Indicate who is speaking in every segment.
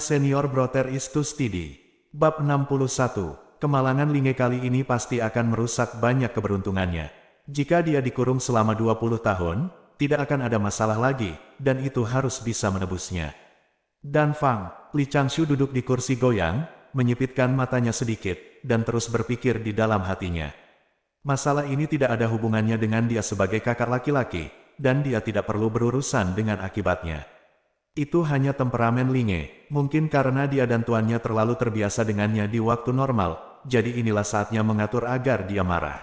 Speaker 1: Senior Broter Tidi, Bab 61, kemalangan Linge kali ini pasti akan merusak banyak keberuntungannya. Jika dia dikurung selama 20 tahun, tidak akan ada masalah lagi, dan itu harus bisa menebusnya. Dan Fang, Li Changshu duduk di kursi goyang, menyipitkan matanya sedikit, dan terus berpikir di dalam hatinya. Masalah ini tidak ada hubungannya dengan dia sebagai kakak laki-laki, dan dia tidak perlu berurusan dengan akibatnya. Itu hanya temperamen Linge, mungkin karena dia dan tuannya terlalu terbiasa dengannya di waktu normal, jadi inilah saatnya mengatur agar dia marah.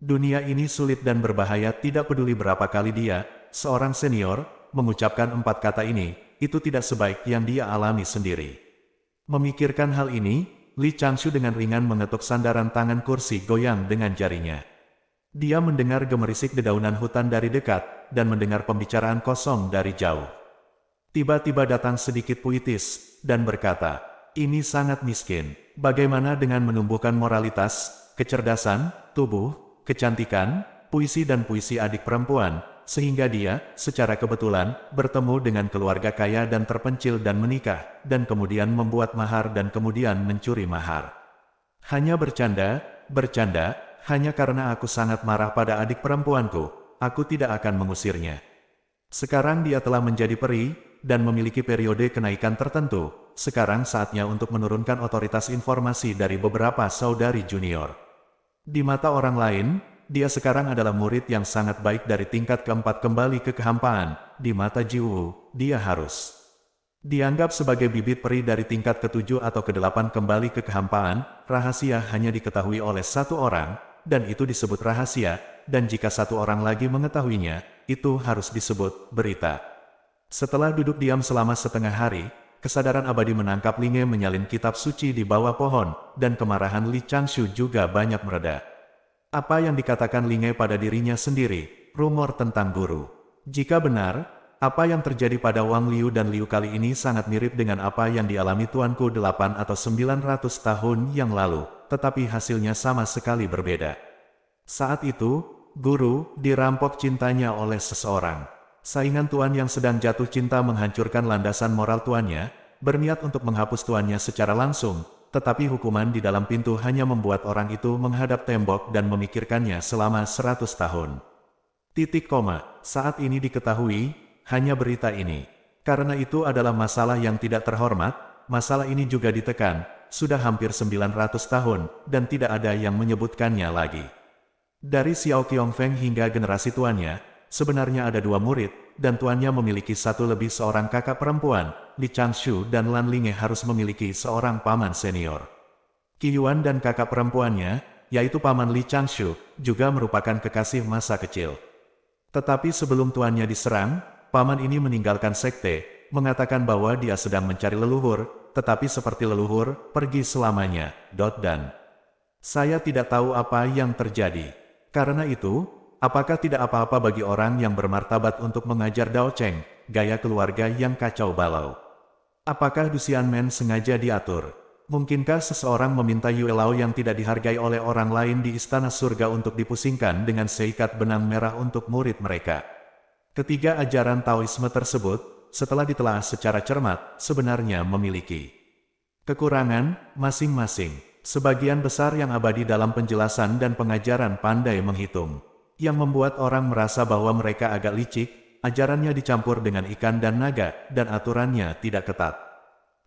Speaker 1: Dunia ini sulit dan berbahaya tidak peduli berapa kali dia, seorang senior, mengucapkan empat kata ini, itu tidak sebaik yang dia alami sendiri. Memikirkan hal ini, Li Changshu dengan ringan mengetuk sandaran tangan kursi goyang dengan jarinya. Dia mendengar gemerisik dedaunan hutan dari dekat, dan mendengar pembicaraan kosong dari jauh tiba-tiba datang sedikit puitis, dan berkata, ini sangat miskin, bagaimana dengan menumbuhkan moralitas, kecerdasan, tubuh, kecantikan, puisi dan puisi adik perempuan, sehingga dia, secara kebetulan, bertemu dengan keluarga kaya dan terpencil dan menikah, dan kemudian membuat mahar dan kemudian mencuri mahar. Hanya bercanda, bercanda, hanya karena aku sangat marah pada adik perempuanku, aku tidak akan mengusirnya. Sekarang dia telah menjadi peri, dan memiliki periode kenaikan tertentu, sekarang saatnya untuk menurunkan otoritas informasi dari beberapa saudari junior. Di mata orang lain, dia sekarang adalah murid yang sangat baik dari tingkat keempat kembali ke kehampaan. Di mata Jiwu, dia harus dianggap sebagai bibit peri dari tingkat ketujuh atau kedelapan kembali ke kehampaan. Rahasia hanya diketahui oleh satu orang, dan itu disebut rahasia, dan jika satu orang lagi mengetahuinya, itu harus disebut berita. Setelah duduk diam selama setengah hari, kesadaran abadi menangkap Linge menyalin kitab suci di bawah pohon, dan kemarahan Li Changshu juga banyak mereda. Apa yang dikatakan Linge pada dirinya sendiri, rumor tentang guru. Jika benar, apa yang terjadi pada Wang Liu dan Liu kali ini sangat mirip dengan apa yang dialami tuanku 8 atau 900 tahun yang lalu, tetapi hasilnya sama sekali berbeda. Saat itu, guru dirampok cintanya oleh seseorang. Saingan tuan yang sedang jatuh cinta menghancurkan landasan moral tuannya, berniat untuk menghapus tuannya secara langsung, tetapi hukuman di dalam pintu hanya membuat orang itu menghadap tembok dan memikirkannya selama 100 tahun. Titik koma, saat ini diketahui, hanya berita ini. Karena itu adalah masalah yang tidak terhormat, masalah ini juga ditekan, sudah hampir 900 tahun, dan tidak ada yang menyebutkannya lagi. Dari Xiao Qiong Feng hingga generasi tuannya, Sebenarnya ada dua murid, dan tuannya memiliki satu lebih seorang kakak perempuan, Li Changshu dan Lan Linge harus memiliki seorang paman senior. Qi Yuan dan kakak perempuannya, yaitu paman Li Changshu, juga merupakan kekasih masa kecil. Tetapi sebelum tuannya diserang, paman ini meninggalkan sekte, mengatakan bahwa dia sedang mencari leluhur, tetapi seperti leluhur, pergi selamanya, dot dan. Saya tidak tahu apa yang terjadi. Karena itu, Apakah tidak apa-apa bagi orang yang bermartabat untuk mengajar Dao Cheng, gaya keluarga yang kacau balau? Apakah Dusian Men sengaja diatur? Mungkinkah seseorang meminta Yue Lao yang tidak dihargai oleh orang lain di istana surga untuk dipusingkan dengan seikat benang merah untuk murid mereka? Ketiga ajaran Taoisme tersebut, setelah ditelaah secara cermat, sebenarnya memiliki kekurangan masing-masing. Sebagian besar yang abadi dalam penjelasan dan pengajaran pandai menghitung yang membuat orang merasa bahwa mereka agak licik, ajarannya dicampur dengan ikan dan naga, dan aturannya tidak ketat.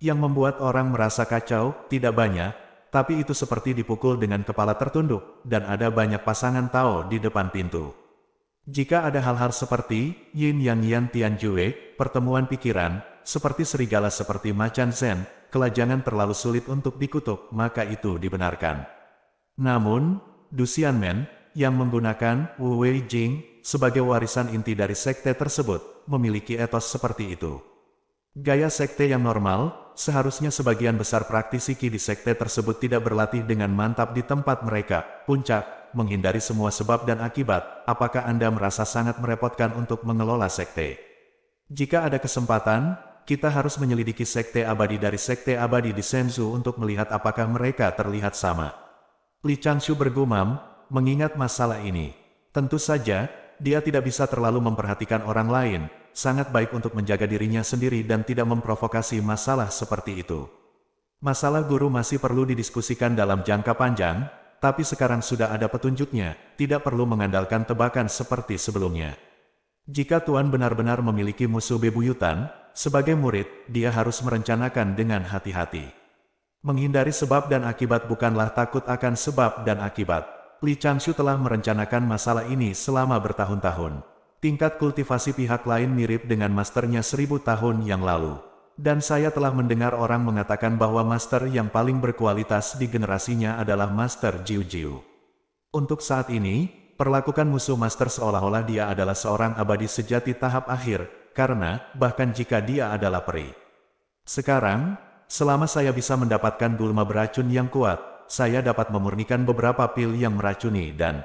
Speaker 1: Yang membuat orang merasa kacau, tidak banyak, tapi itu seperti dipukul dengan kepala tertunduk, dan ada banyak pasangan Tao di depan pintu. Jika ada hal-hal seperti Yin Yang yang Tian Jue, pertemuan pikiran, seperti serigala seperti macan Zen, kelajangan terlalu sulit untuk dikutuk, maka itu dibenarkan. Namun, Dusian Men, yang menggunakan Wu Wei Jing sebagai warisan inti dari sekte tersebut, memiliki etos seperti itu. Gaya sekte yang normal, seharusnya sebagian besar praktisi Qi di sekte tersebut tidak berlatih dengan mantap di tempat mereka, puncak, menghindari semua sebab dan akibat, apakah Anda merasa sangat merepotkan untuk mengelola sekte? Jika ada kesempatan, kita harus menyelidiki sekte abadi dari sekte abadi di Senzu untuk melihat apakah mereka terlihat sama. Li Changshu bergumam, mengingat masalah ini. Tentu saja, dia tidak bisa terlalu memperhatikan orang lain, sangat baik untuk menjaga dirinya sendiri dan tidak memprovokasi masalah seperti itu. Masalah guru masih perlu didiskusikan dalam jangka panjang, tapi sekarang sudah ada petunjuknya, tidak perlu mengandalkan tebakan seperti sebelumnya. Jika Tuan benar-benar memiliki musuh bebuyutan, sebagai murid, dia harus merencanakan dengan hati-hati. Menghindari sebab dan akibat bukanlah takut akan sebab dan akibat. Li Changshu telah merencanakan masalah ini selama bertahun-tahun. Tingkat kultivasi pihak lain mirip dengan masternya seribu tahun yang lalu. Dan saya telah mendengar orang mengatakan bahwa master yang paling berkualitas di generasinya adalah master Jiu Jiu. Untuk saat ini, perlakukan musuh master seolah-olah dia adalah seorang abadi sejati tahap akhir, karena, bahkan jika dia adalah peri. Sekarang, selama saya bisa mendapatkan gulma beracun yang kuat, saya dapat memurnikan beberapa pil yang meracuni dan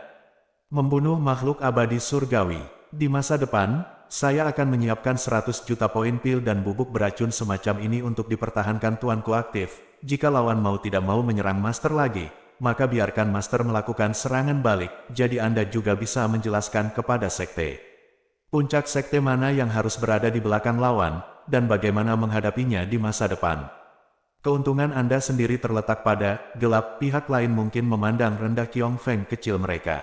Speaker 1: membunuh makhluk abadi surgawi. Di masa depan, saya akan menyiapkan 100 juta poin pil dan bubuk beracun semacam ini untuk dipertahankan tuanku aktif. Jika lawan mau tidak mau menyerang master lagi, maka biarkan master melakukan serangan balik, jadi Anda juga bisa menjelaskan kepada sekte. Puncak sekte mana yang harus berada di belakang lawan, dan bagaimana menghadapinya di masa depan. Keuntungan Anda sendiri terletak pada gelap, pihak lain mungkin memandang rendah Kiong Feng kecil mereka.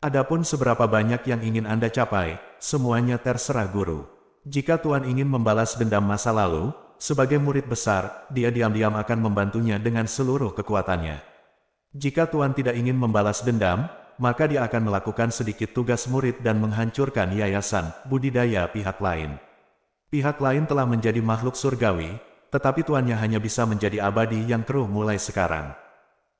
Speaker 1: Adapun seberapa banyak yang ingin Anda capai, semuanya terserah guru. Jika Tuan ingin membalas dendam masa lalu, sebagai murid besar, dia diam-diam akan membantunya dengan seluruh kekuatannya. Jika Tuan tidak ingin membalas dendam, maka dia akan melakukan sedikit tugas murid dan menghancurkan yayasan budidaya pihak lain. Pihak lain telah menjadi makhluk surgawi, tetapi tuannya hanya bisa menjadi abadi yang keruh mulai sekarang.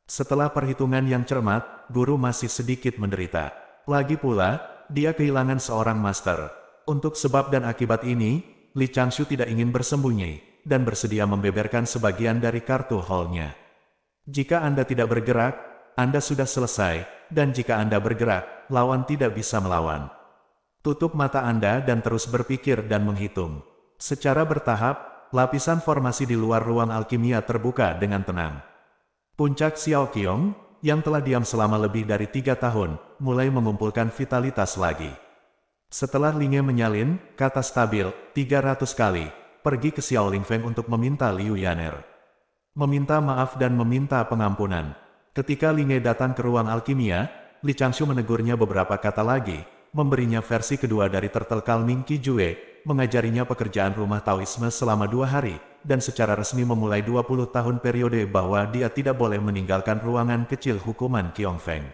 Speaker 1: Setelah perhitungan yang cermat, guru masih sedikit menderita. Lagi pula, dia kehilangan seorang master. Untuk sebab dan akibat ini, Li Changshu tidak ingin bersembunyi, dan bersedia membeberkan sebagian dari kartu hallnya. Jika Anda tidak bergerak, Anda sudah selesai, dan jika Anda bergerak, lawan tidak bisa melawan. Tutup mata Anda dan terus berpikir dan menghitung. Secara bertahap, lapisan formasi di luar ruang alkimia terbuka dengan tenang. Puncak Xiao Qiong, yang telah diam selama lebih dari tiga tahun, mulai mengumpulkan vitalitas lagi. Setelah Lingye menyalin, kata stabil, 300 kali, pergi ke Xiao Lingfeng untuk meminta Liu Yaner. Meminta maaf dan meminta pengampunan. Ketika Lingye datang ke ruang alkimia, Li Changshu menegurnya beberapa kata lagi, memberinya versi kedua dari tertelkal Ming Ju'e mengajarinya pekerjaan rumah Taoisme selama dua hari, dan secara resmi memulai 20 tahun periode bahwa dia tidak boleh meninggalkan ruangan kecil hukuman Feng.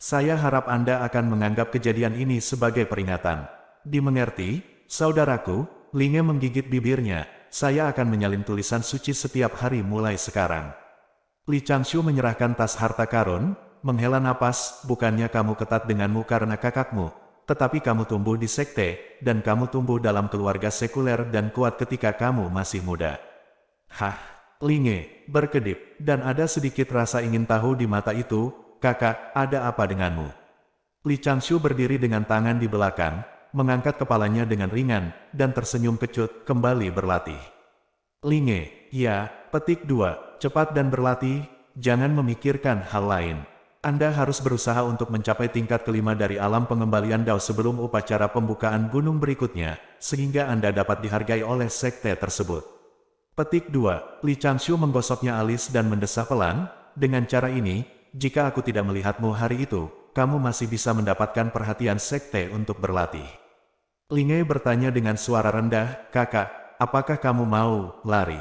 Speaker 1: Saya harap Anda akan menganggap kejadian ini sebagai peringatan. Dimengerti, saudaraku, Linge menggigit bibirnya, saya akan menyalin tulisan suci setiap hari mulai sekarang. Li Changshu menyerahkan tas harta karun, menghela napas, bukannya kamu ketat denganmu karena kakakmu, tetapi kamu tumbuh di sekte, dan kamu tumbuh dalam keluarga sekuler dan kuat ketika kamu masih muda. Hah, linge, berkedip, dan ada sedikit rasa ingin tahu di mata itu, kakak, ada apa denganmu? Li Changshu berdiri dengan tangan di belakang, mengangkat kepalanya dengan ringan, dan tersenyum kecut, kembali berlatih. Linge, ya, petik dua, cepat dan berlatih, jangan memikirkan hal lain. Anda harus berusaha untuk mencapai tingkat kelima dari alam pengembalian Dao sebelum upacara pembukaan gunung berikutnya, sehingga Anda dapat dihargai oleh sekte tersebut. Petik 2. Li Changshu menggosoknya alis dan mendesah pelan, dengan cara ini, jika aku tidak melihatmu hari itu, kamu masih bisa mendapatkan perhatian sekte untuk berlatih. Lingai bertanya dengan suara rendah, kakak, apakah kamu mau lari?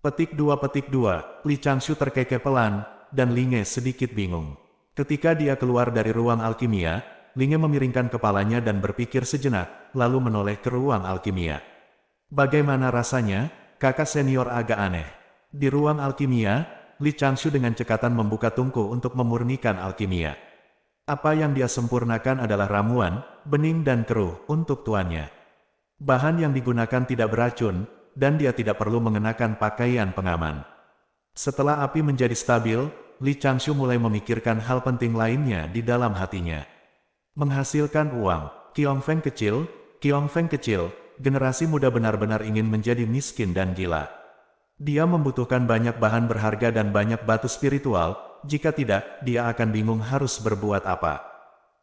Speaker 1: Petik 2 petik 2, Li Changshu terkekeh pelan, dan Linge sedikit bingung. Ketika dia keluar dari ruang alkimia, Linge memiringkan kepalanya dan berpikir sejenak, lalu menoleh ke ruang alkimia. Bagaimana rasanya? Kakak senior agak aneh. Di ruang alkimia, Li Changshu dengan cekatan membuka tungku untuk memurnikan alkimia. Apa yang dia sempurnakan adalah ramuan, bening dan keruh untuk tuannya. Bahan yang digunakan tidak beracun, dan dia tidak perlu mengenakan pakaian pengaman. Setelah api menjadi stabil, Li Changshu mulai memikirkan hal penting lainnya di dalam hatinya. Menghasilkan uang, Feng kecil, Feng kecil, generasi muda benar-benar ingin menjadi miskin dan gila. Dia membutuhkan banyak bahan berharga dan banyak batu spiritual, jika tidak, dia akan bingung harus berbuat apa.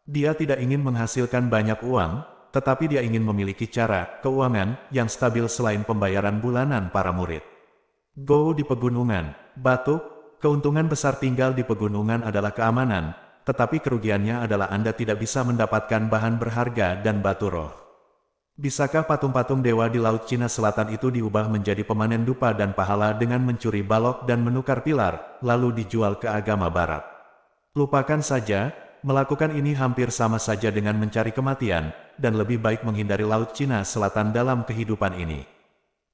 Speaker 1: Dia tidak ingin menghasilkan banyak uang, tetapi dia ingin memiliki cara keuangan yang stabil selain pembayaran bulanan para murid. Go di pegunungan, batuk, Keuntungan besar tinggal di pegunungan adalah keamanan, tetapi kerugiannya adalah Anda tidak bisa mendapatkan bahan berharga dan batu roh. Bisakah patung-patung dewa di Laut Cina Selatan itu diubah menjadi pemanen dupa dan pahala dengan mencuri balok dan menukar pilar, lalu dijual ke agama barat? Lupakan saja, melakukan ini hampir sama saja dengan mencari kematian, dan lebih baik menghindari Laut Cina Selatan dalam kehidupan ini.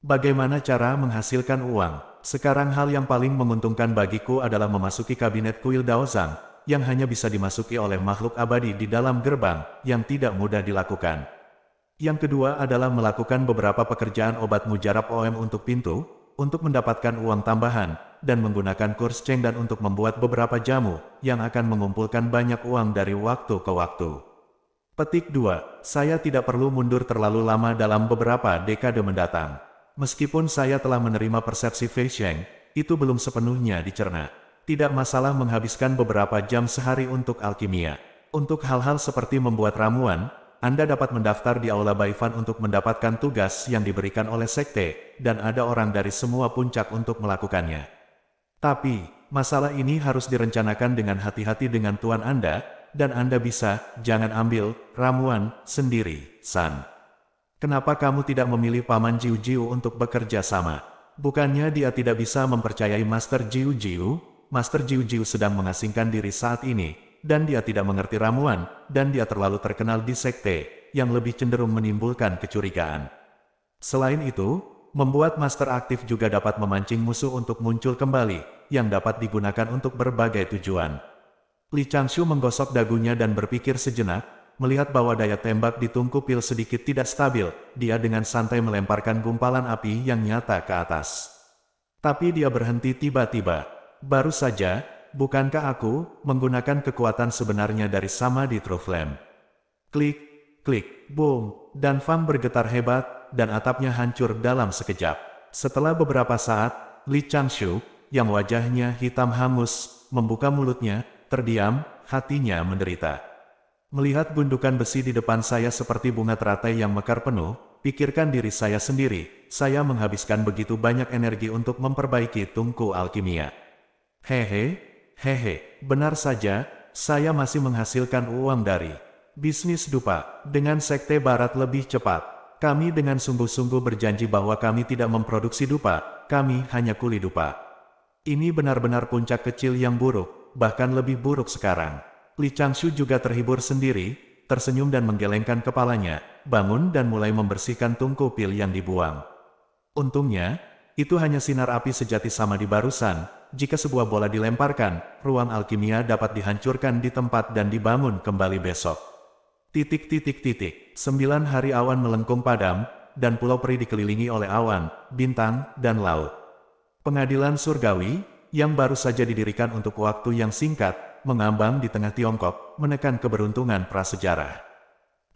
Speaker 1: Bagaimana cara menghasilkan uang? Sekarang hal yang paling menguntungkan bagiku adalah memasuki kabinet kuil Daozang, yang hanya bisa dimasuki oleh makhluk abadi di dalam gerbang, yang tidak mudah dilakukan. Yang kedua adalah melakukan beberapa pekerjaan obat mujarab OM untuk pintu, untuk mendapatkan uang tambahan, dan menggunakan kurs ceng dan untuk membuat beberapa jamu, yang akan mengumpulkan banyak uang dari waktu ke waktu. Petik 2, saya tidak perlu mundur terlalu lama dalam beberapa dekade mendatang. Meskipun saya telah menerima persepsi Fei Sheng, itu belum sepenuhnya dicerna. Tidak masalah menghabiskan beberapa jam sehari untuk alkimia. Untuk hal-hal seperti membuat ramuan, Anda dapat mendaftar di Aula Baifan untuk mendapatkan tugas yang diberikan oleh sekte, dan ada orang dari semua puncak untuk melakukannya. Tapi, masalah ini harus direncanakan dengan hati-hati dengan tuan Anda, dan Anda bisa, jangan ambil, ramuan, sendiri, San. Kenapa kamu tidak memilih Paman Jiu Jiu untuk bekerja sama? Bukannya dia tidak bisa mempercayai Master Jiu Jiu? Master Jiu Jiu sedang mengasingkan diri saat ini, dan dia tidak mengerti ramuan, dan dia terlalu terkenal di sekte, yang lebih cenderung menimbulkan kecurigaan. Selain itu, membuat Master aktif juga dapat memancing musuh untuk muncul kembali, yang dapat digunakan untuk berbagai tujuan. Li Changshu menggosok dagunya dan berpikir sejenak, Melihat bahwa daya tembak di tungku pil sedikit tidak stabil, dia dengan santai melemparkan gumpalan api yang nyata ke atas. Tapi dia berhenti tiba-tiba. Baru saja, bukankah aku menggunakan kekuatan sebenarnya dari sama di True Flame? Klik, klik, boom, dan Fam bergetar hebat, dan atapnya hancur dalam sekejap. Setelah beberapa saat, Li Changshu, yang wajahnya hitam hangus, membuka mulutnya, terdiam, hatinya menderita. Melihat gundukan besi di depan saya seperti bunga teratai yang mekar penuh, pikirkan diri saya sendiri, saya menghabiskan begitu banyak energi untuk memperbaiki tungku alkimia. Hehe, hehe, benar saja, saya masih menghasilkan uang dari bisnis dupa, dengan sekte barat lebih cepat. Kami dengan sungguh-sungguh berjanji bahwa kami tidak memproduksi dupa, kami hanya kuli dupa. Ini benar-benar puncak kecil yang buruk, bahkan lebih buruk sekarang. Li Changshu juga terhibur sendiri, tersenyum dan menggelengkan kepalanya, bangun dan mulai membersihkan tungku pil yang dibuang. Untungnya, itu hanya sinar api sejati sama di barusan, jika sebuah bola dilemparkan, ruang alkimia dapat dihancurkan di tempat dan dibangun kembali besok. Titik titik titik, sembilan hari awan melengkung padam, dan pulau peri dikelilingi oleh awan, bintang, dan laut. Pengadilan surgawi, yang baru saja didirikan untuk waktu yang singkat, mengambang di tengah Tiongkok, menekan keberuntungan prasejarah.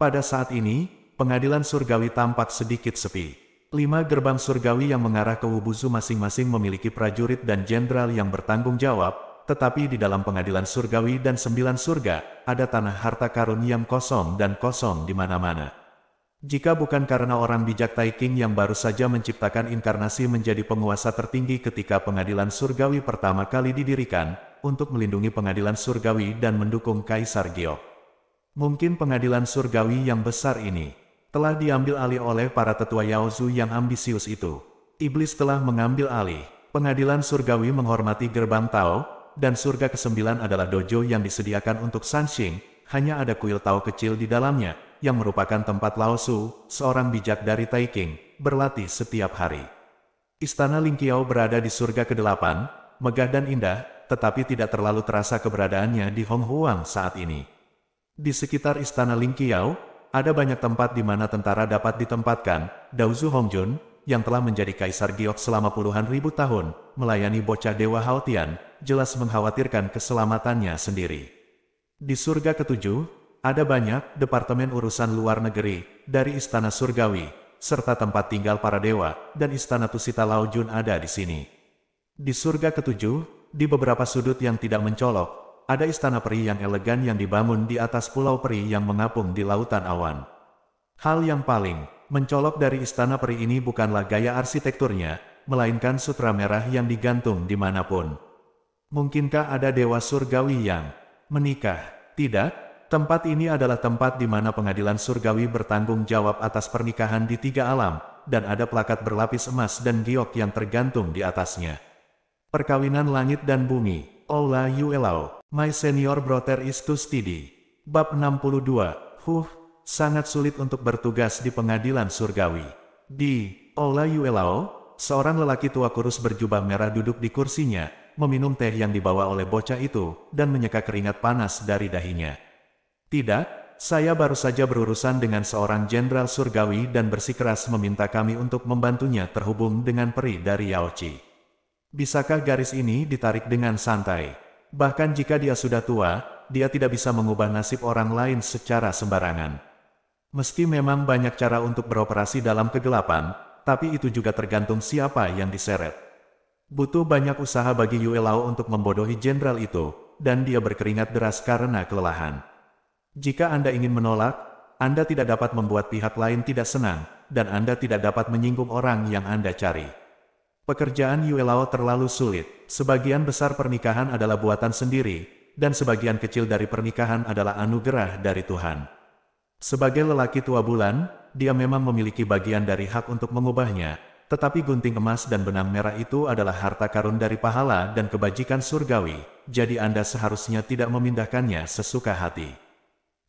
Speaker 1: Pada saat ini, pengadilan surgawi tampak sedikit sepi. Lima gerbang surgawi yang mengarah ke Wubuzu masing-masing memiliki prajurit dan jenderal yang bertanggung jawab, tetapi di dalam pengadilan surgawi dan sembilan surga, ada tanah harta karun yang kosong dan kosong di mana-mana. Jika bukan karena orang bijak Taiking yang baru saja menciptakan inkarnasi menjadi penguasa tertinggi ketika pengadilan surgawi pertama kali didirikan, untuk melindungi pengadilan surgawi dan mendukung Kaisar Giok. Mungkin pengadilan surgawi yang besar ini telah diambil alih oleh para tetua Yaozu yang ambisius itu. Iblis telah mengambil alih. Pengadilan surgawi menghormati gerbang Tao, dan surga kesembilan adalah dojo yang disediakan untuk Sanxing, hanya ada kuil Tao kecil di dalamnya, yang merupakan tempat Su, seorang bijak dari Taiking, berlatih setiap hari. Istana Lingqiao berada di surga ke-8, megah dan indah, tetapi tidak terlalu terasa keberadaannya di Hong Huang saat ini. Di sekitar Istana Ling Lingqiao, ada banyak tempat di mana tentara dapat ditempatkan, Daozu Hongjun, yang telah menjadi Kaisar Giok selama puluhan ribu tahun, melayani bocah Dewa Haotian, jelas mengkhawatirkan keselamatannya sendiri. Di surga ketujuh, ada banyak Departemen Urusan Luar Negeri, dari Istana Surgawi, serta tempat tinggal para dewa, dan istana Tusita Laojun ada di sini. Di surga ketujuh, di beberapa sudut yang tidak mencolok, ada istana peri yang elegan yang dibangun di atas pulau peri yang mengapung di lautan awan. Hal yang paling mencolok dari istana peri ini bukanlah gaya arsitekturnya, melainkan sutra merah yang digantung dimanapun. Mungkinkah ada dewa surgawi yang menikah? Tidak, Tempat ini adalah tempat di mana pengadilan surgawi bertanggung jawab atas pernikahan di tiga alam, dan ada plakat berlapis emas dan giok yang tergantung di atasnya. Perkawinan Langit dan Bumi, Ola Yuelao, My Senior Brother is to Study. Bab 62, Huh, sangat sulit untuk bertugas di pengadilan surgawi. Di Ola Yuelao, seorang lelaki tua kurus berjubah merah duduk di kursinya, meminum teh yang dibawa oleh bocah itu, dan menyeka keringat panas dari dahinya. Tidak, saya baru saja berurusan dengan seorang jenderal surgawi dan bersikeras meminta kami untuk membantunya terhubung dengan peri dari Yaochi. Bisakah garis ini ditarik dengan santai? Bahkan jika dia sudah tua, dia tidak bisa mengubah nasib orang lain secara sembarangan. Meski memang banyak cara untuk beroperasi dalam kegelapan, tapi itu juga tergantung siapa yang diseret. Butuh banyak usaha bagi Yue Lao untuk membodohi jenderal itu, dan dia berkeringat deras karena kelelahan. Jika Anda ingin menolak, Anda tidak dapat membuat pihak lain tidak senang, dan Anda tidak dapat menyinggung orang yang Anda cari. Pekerjaan Yue Lao terlalu sulit, sebagian besar pernikahan adalah buatan sendiri, dan sebagian kecil dari pernikahan adalah anugerah dari Tuhan. Sebagai lelaki tua bulan, dia memang memiliki bagian dari hak untuk mengubahnya, tetapi gunting emas dan benang merah itu adalah harta karun dari pahala dan kebajikan surgawi, jadi Anda seharusnya tidak memindahkannya sesuka hati.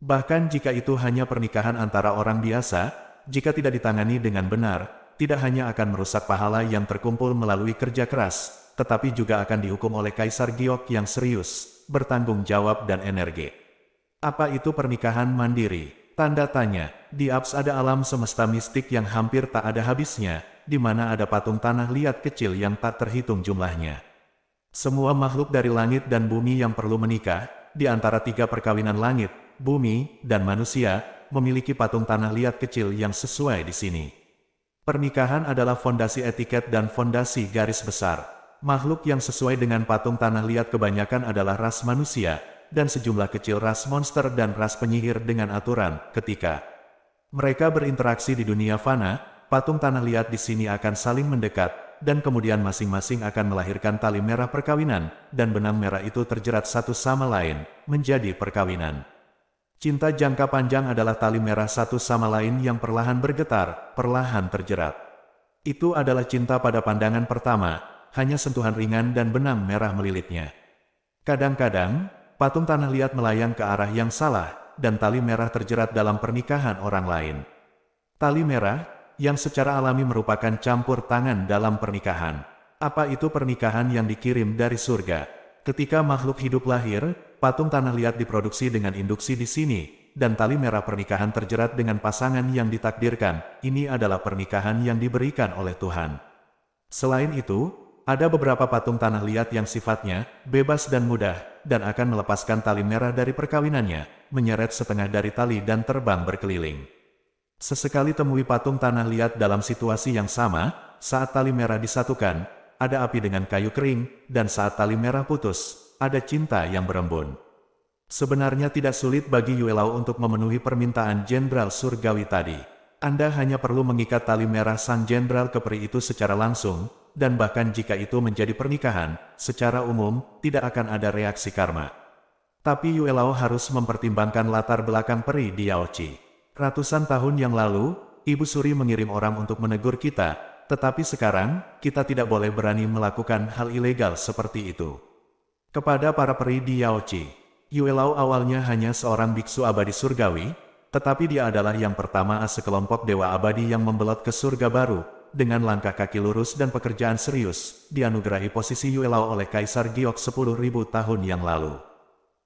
Speaker 1: Bahkan jika itu hanya pernikahan antara orang biasa, jika tidak ditangani dengan benar, tidak hanya akan merusak pahala yang terkumpul melalui kerja keras, tetapi juga akan dihukum oleh Kaisar Giok yang serius, bertanggung jawab dan energi. Apa itu pernikahan mandiri? Tanda tanya, di Alps ada alam semesta mistik yang hampir tak ada habisnya, di mana ada patung tanah liat kecil yang tak terhitung jumlahnya. Semua makhluk dari langit dan bumi yang perlu menikah, di antara tiga perkawinan langit, bumi, dan manusia, memiliki patung tanah liat kecil yang sesuai di sini. Pernikahan adalah fondasi etiket dan fondasi garis besar. Makhluk yang sesuai dengan patung tanah liat kebanyakan adalah ras manusia, dan sejumlah kecil ras monster dan ras penyihir dengan aturan, ketika mereka berinteraksi di dunia fana, patung tanah liat di sini akan saling mendekat, dan kemudian masing-masing akan melahirkan tali merah perkawinan, dan benang merah itu terjerat satu sama lain, menjadi perkawinan. Cinta jangka panjang adalah tali merah satu sama lain yang perlahan bergetar, perlahan terjerat. Itu adalah cinta pada pandangan pertama, hanya sentuhan ringan dan benang merah melilitnya. Kadang-kadang, patung tanah liat melayang ke arah yang salah, dan tali merah terjerat dalam pernikahan orang lain. Tali merah, yang secara alami merupakan campur tangan dalam pernikahan. Apa itu pernikahan yang dikirim dari surga? Ketika makhluk hidup lahir, patung tanah liat diproduksi dengan induksi di sini, dan tali merah pernikahan terjerat dengan pasangan yang ditakdirkan. Ini adalah pernikahan yang diberikan oleh Tuhan. Selain itu, ada beberapa patung tanah liat yang sifatnya bebas dan mudah, dan akan melepaskan tali merah dari perkawinannya, menyeret setengah dari tali dan terbang berkeliling. Sesekali temui patung tanah liat dalam situasi yang sama, saat tali merah disatukan, ada api dengan kayu kering, dan saat tali merah putus, ada cinta yang berembun. Sebenarnya tidak sulit bagi Yuelau untuk memenuhi permintaan Jenderal Surgawi tadi. Anda hanya perlu mengikat tali merah sang Jenderal Kepri itu secara langsung, dan bahkan jika itu menjadi pernikahan, secara umum, tidak akan ada reaksi karma. Tapi Yuelao harus mempertimbangkan latar belakang peri di Yaochi. Ratusan tahun yang lalu, Ibu Suri mengirim orang untuk menegur kita, tetapi sekarang, kita tidak boleh berani melakukan hal ilegal seperti itu. Kepada para peri di Yaochi, Yuelao awalnya hanya seorang biksu abadi surgawi, tetapi dia adalah yang pertama sekelompok dewa abadi yang membelot ke surga baru, dengan langkah kaki lurus dan pekerjaan serius, dianugerahi posisi Yuelao oleh Kaisar Giok 10.000 tahun yang lalu.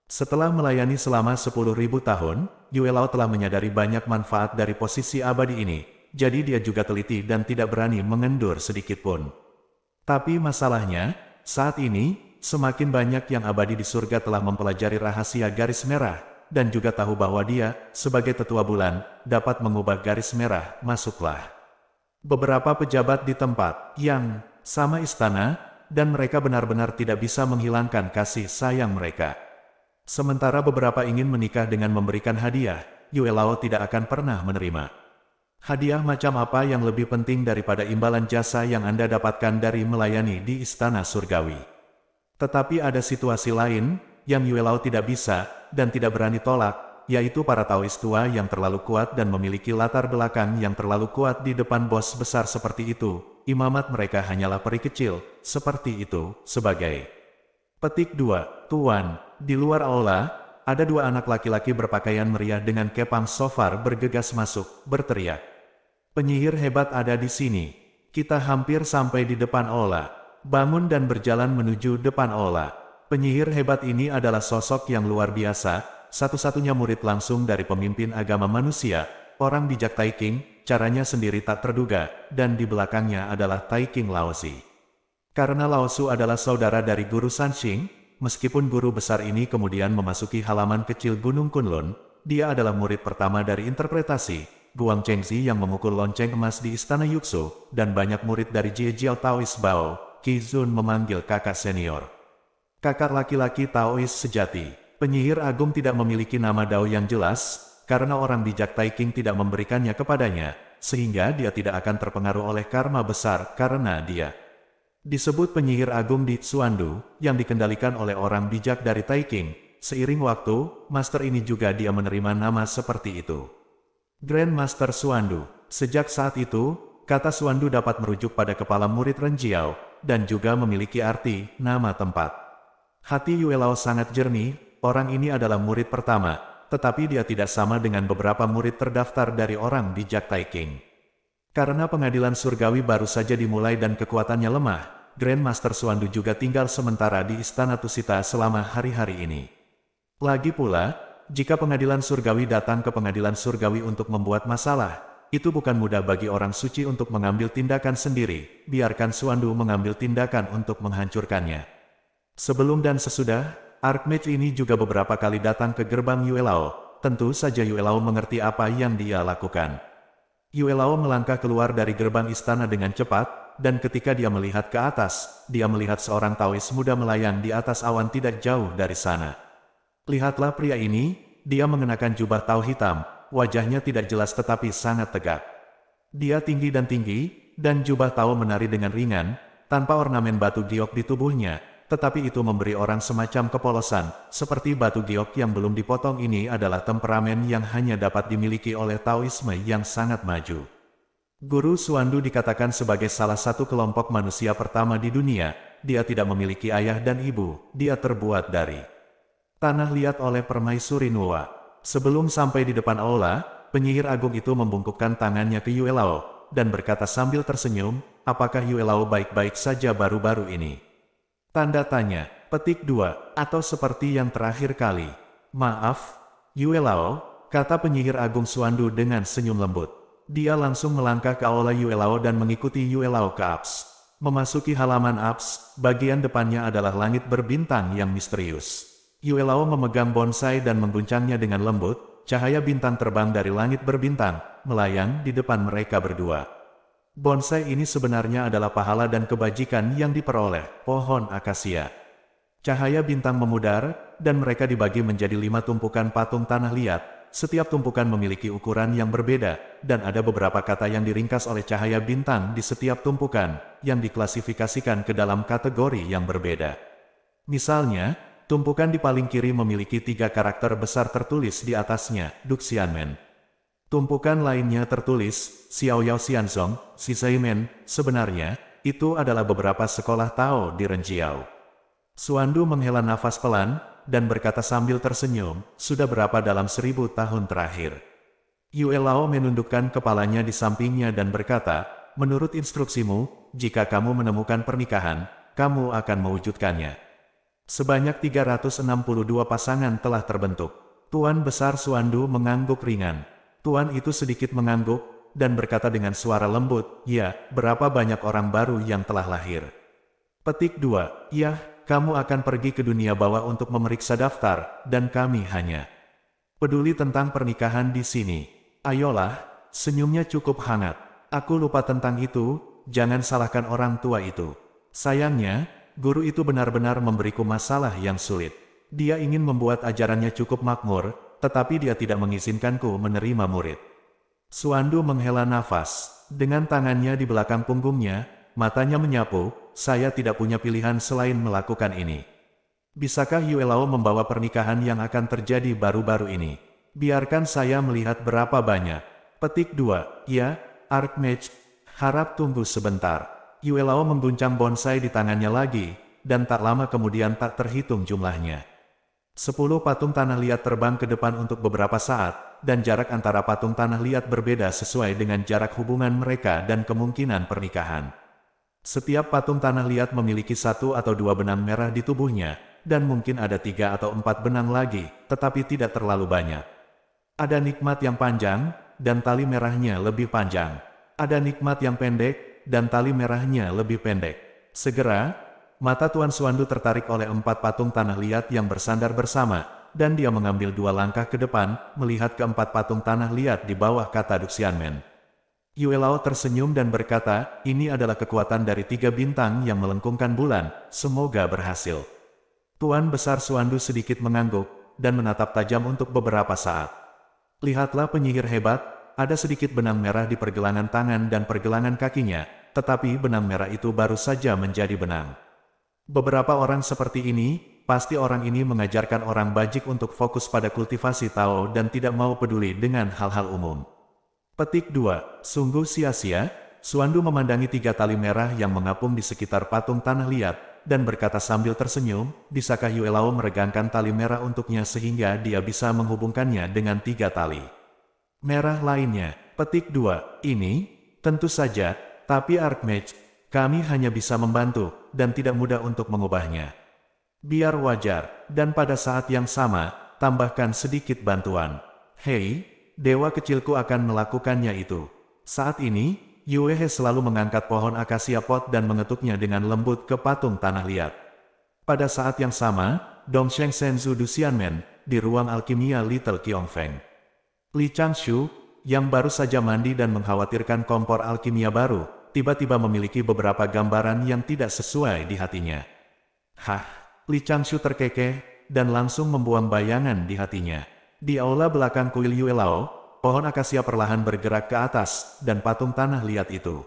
Speaker 1: Setelah melayani selama 10.000 tahun, Yuelao telah menyadari banyak manfaat dari posisi abadi ini, jadi dia juga teliti dan tidak berani mengendur sedikitpun. Tapi masalahnya, saat ini, semakin banyak yang abadi di surga telah mempelajari rahasia garis merah, dan juga tahu bahwa dia, sebagai tetua bulan, dapat mengubah garis merah, masuklah. Beberapa pejabat di tempat, yang, sama istana, dan mereka benar-benar tidak bisa menghilangkan kasih sayang mereka. Sementara beberapa ingin menikah dengan memberikan hadiah, Yuelao tidak akan pernah menerima. Hadiah macam apa yang lebih penting daripada imbalan jasa yang Anda dapatkan dari melayani di istana surgawi? Tetapi ada situasi lain, yang Yue Lao tidak bisa, dan tidak berani tolak, yaitu para Taois tua yang terlalu kuat dan memiliki latar belakang yang terlalu kuat di depan bos besar seperti itu, imamat mereka hanyalah peri kecil, seperti itu, sebagai petik dua Tuan, di luar aula, ada dua anak laki-laki berpakaian meriah dengan kepang sofar bergegas masuk, berteriak. Penyihir hebat ada di sini. Kita hampir sampai di depan Ola. Bangun dan berjalan menuju depan Ola. Penyihir hebat ini adalah sosok yang luar biasa, satu-satunya murid langsung dari pemimpin agama manusia, orang bijak Taiking, caranya sendiri tak terduga, dan di belakangnya adalah Taiking Laozi. Karena Laosu adalah saudara dari guru Sanxing, meskipun guru besar ini kemudian memasuki halaman kecil Gunung Kunlun, dia adalah murid pertama dari interpretasi, Guang Chengzi yang memukul lonceng emas di Istana Yukso, dan banyak murid dari Jie Jiao Taois Bao, Kizun memanggil kakak senior. Kakak laki-laki Taois sejati, penyihir agung tidak memiliki nama Dao yang jelas, karena orang bijak Taiking tidak memberikannya kepadanya, sehingga dia tidak akan terpengaruh oleh karma besar karena dia. Disebut penyihir agung di Suandu, yang dikendalikan oleh orang bijak dari Taiking, seiring waktu, master ini juga dia menerima nama seperti itu. Grandmaster Suandu. Sejak saat itu, kata Suandu dapat merujuk pada kepala murid Renjiao, dan juga memiliki arti, nama tempat. Hati Yuelao sangat jernih, orang ini adalah murid pertama, tetapi dia tidak sama dengan beberapa murid terdaftar dari orang di Jak Tai King. Karena pengadilan surgawi baru saja dimulai dan kekuatannya lemah, Grandmaster Suandu juga tinggal sementara di Istana Tusita selama hari-hari ini. Lagi pula, jika pengadilan surgawi datang ke pengadilan surgawi untuk membuat masalah, itu bukan mudah bagi orang suci untuk mengambil tindakan sendiri, biarkan Suandu mengambil tindakan untuk menghancurkannya. Sebelum dan sesudah, Arkmage ini juga beberapa kali datang ke gerbang Yuelao, tentu saja Yuelao mengerti apa yang dia lakukan. Yuelao melangkah keluar dari gerbang istana dengan cepat, dan ketika dia melihat ke atas, dia melihat seorang Taois muda melayang di atas awan tidak jauh dari sana. Lihatlah pria ini, dia mengenakan jubah tau hitam, wajahnya tidak jelas tetapi sangat tegak. Dia tinggi dan tinggi, dan jubah tau menari dengan ringan, tanpa ornamen batu giok di tubuhnya, tetapi itu memberi orang semacam kepolosan, seperti batu giok yang belum dipotong ini adalah temperamen yang hanya dapat dimiliki oleh Taoisme yang sangat maju. Guru Suandu dikatakan sebagai salah satu kelompok manusia pertama di dunia, dia tidak memiliki ayah dan ibu, dia terbuat dari Tanah liat oleh permaisuri Nuwa. Sebelum sampai di depan aula, penyihir agung itu membungkukkan tangannya ke Yuelao dan berkata sambil tersenyum, apakah Yuelao baik-baik saja baru-baru ini? Tanda tanya, petik dua, atau seperti yang terakhir kali. Maaf, Yuelao," kata penyihir agung Suandu dengan senyum lembut. Dia langsung melangkah ke aula Yuelao dan mengikuti Yuelao ke Aps. Memasuki halaman Aps, bagian depannya adalah langit berbintang yang misterius. Yuelao memegang bonsai dan mengguncangnya dengan lembut, cahaya bintang terbang dari langit berbintang, melayang di depan mereka berdua. Bonsai ini sebenarnya adalah pahala dan kebajikan yang diperoleh pohon akasia. Cahaya bintang memudar, dan mereka dibagi menjadi lima tumpukan patung tanah liat. Setiap tumpukan memiliki ukuran yang berbeda, dan ada beberapa kata yang diringkas oleh cahaya bintang di setiap tumpukan, yang diklasifikasikan ke dalam kategori yang berbeda. Misalnya, Tumpukan di paling kiri memiliki tiga karakter besar tertulis di atasnya, Duxianmen. Tumpukan lainnya tertulis, Xiaoyao Xianzong, Xizaimen, sebenarnya, itu adalah beberapa sekolah Tao di Renjiao. Suandu menghela nafas pelan, dan berkata sambil tersenyum, sudah berapa dalam seribu tahun terakhir. Yue Lao menundukkan kepalanya di sampingnya dan berkata, menurut instruksimu, jika kamu menemukan pernikahan, kamu akan mewujudkannya. Sebanyak 362 pasangan telah terbentuk. Tuan Besar Suandu mengangguk ringan. Tuan itu sedikit mengangguk, dan berkata dengan suara lembut, Ya, berapa banyak orang baru yang telah lahir? Petik 2, ya, kamu akan pergi ke dunia bawah untuk memeriksa daftar, dan kami hanya peduli tentang pernikahan di sini. Ayolah, senyumnya cukup hangat. Aku lupa tentang itu, jangan salahkan orang tua itu. Sayangnya, guru itu benar-benar memberiku masalah yang sulit. Dia ingin membuat ajarannya cukup makmur, tetapi dia tidak mengizinkanku menerima murid. Suandu menghela nafas, dengan tangannya di belakang punggungnya, matanya menyapu, saya tidak punya pilihan selain melakukan ini. Bisakah Yuelao membawa pernikahan yang akan terjadi baru-baru ini? Biarkan saya melihat berapa banyak. Petik 2, ya, Archmage, harap tunggu sebentar. Yuelao membuncang bonsai di tangannya lagi, dan tak lama kemudian tak terhitung jumlahnya. Sepuluh patung tanah liat terbang ke depan untuk beberapa saat, dan jarak antara patung tanah liat berbeda sesuai dengan jarak hubungan mereka dan kemungkinan pernikahan. Setiap patung tanah liat memiliki satu atau dua benang merah di tubuhnya, dan mungkin ada tiga atau empat benang lagi, tetapi tidak terlalu banyak. Ada nikmat yang panjang, dan tali merahnya lebih panjang. Ada nikmat yang pendek, dan tali merahnya lebih pendek. Segera, mata Tuan Suandu tertarik oleh empat patung tanah liat yang bersandar bersama, dan dia mengambil dua langkah ke depan, melihat keempat patung tanah liat di bawah kata Duxianmen. Yue Lao tersenyum dan berkata, ini adalah kekuatan dari tiga bintang yang melengkungkan bulan, semoga berhasil. Tuan Besar Suandu sedikit mengangguk, dan menatap tajam untuk beberapa saat. Lihatlah penyihir hebat, ada sedikit benang merah di pergelangan tangan dan pergelangan kakinya, tetapi benang merah itu baru saja menjadi benang. Beberapa orang seperti ini, pasti orang ini mengajarkan orang bajik untuk fokus pada kultivasi Tao dan tidak mau peduli dengan hal-hal umum. Petik 2. Sungguh sia-sia, Suandu memandangi tiga tali merah yang mengapung di sekitar patung tanah liat, dan berkata sambil tersenyum, bisakah Yuelao meregangkan tali merah untuknya sehingga dia bisa menghubungkannya dengan tiga tali. Merah lainnya, petik dua, ini, tentu saja, tapi Archmage, kami hanya bisa membantu, dan tidak mudah untuk mengubahnya. Biar wajar, dan pada saat yang sama, tambahkan sedikit bantuan. Hei, dewa kecilku akan melakukannya itu. Saat ini, Yuehe selalu mengangkat pohon akasia pot dan mengetuknya dengan lembut ke patung tanah liat. Pada saat yang sama, Dongsheng Senzu Dusianmen, di ruang alkimia Little Qiongfeng. Li Changshu, yang baru saja mandi dan mengkhawatirkan kompor alkimia baru, tiba-tiba memiliki beberapa gambaran yang tidak sesuai di hatinya. Hah, Li Changshu terkekeh, dan langsung membuang bayangan di hatinya. Di aula belakang kuil Yue Lao, pohon akasia perlahan bergerak ke atas, dan patung tanah liat itu.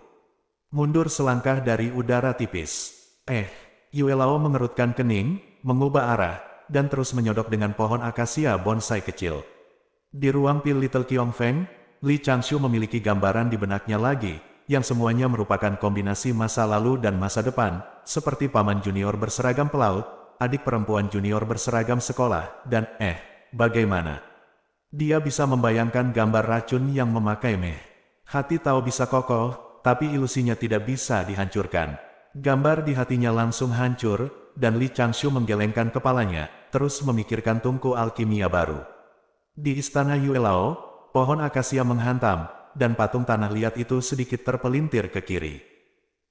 Speaker 1: Mundur selangkah dari udara tipis. Eh, Yue Lao mengerutkan kening, mengubah arah, dan terus menyodok dengan pohon akasia bonsai kecil. Di ruang pil Little Kiong Feng, Li Changshu memiliki gambaran di benaknya lagi, yang semuanya merupakan kombinasi masa lalu dan masa depan, seperti paman junior berseragam pelaut, adik perempuan junior berseragam sekolah, dan eh, bagaimana? Dia bisa membayangkan gambar racun yang memakai meh. Hati tahu bisa kokoh, tapi ilusinya tidak bisa dihancurkan. Gambar di hatinya langsung hancur, dan Li Changshu menggelengkan kepalanya, terus memikirkan tungku alkimia baru. Di istana Yuelao, pohon akasia menghantam, dan patung tanah liat itu sedikit terpelintir ke kiri.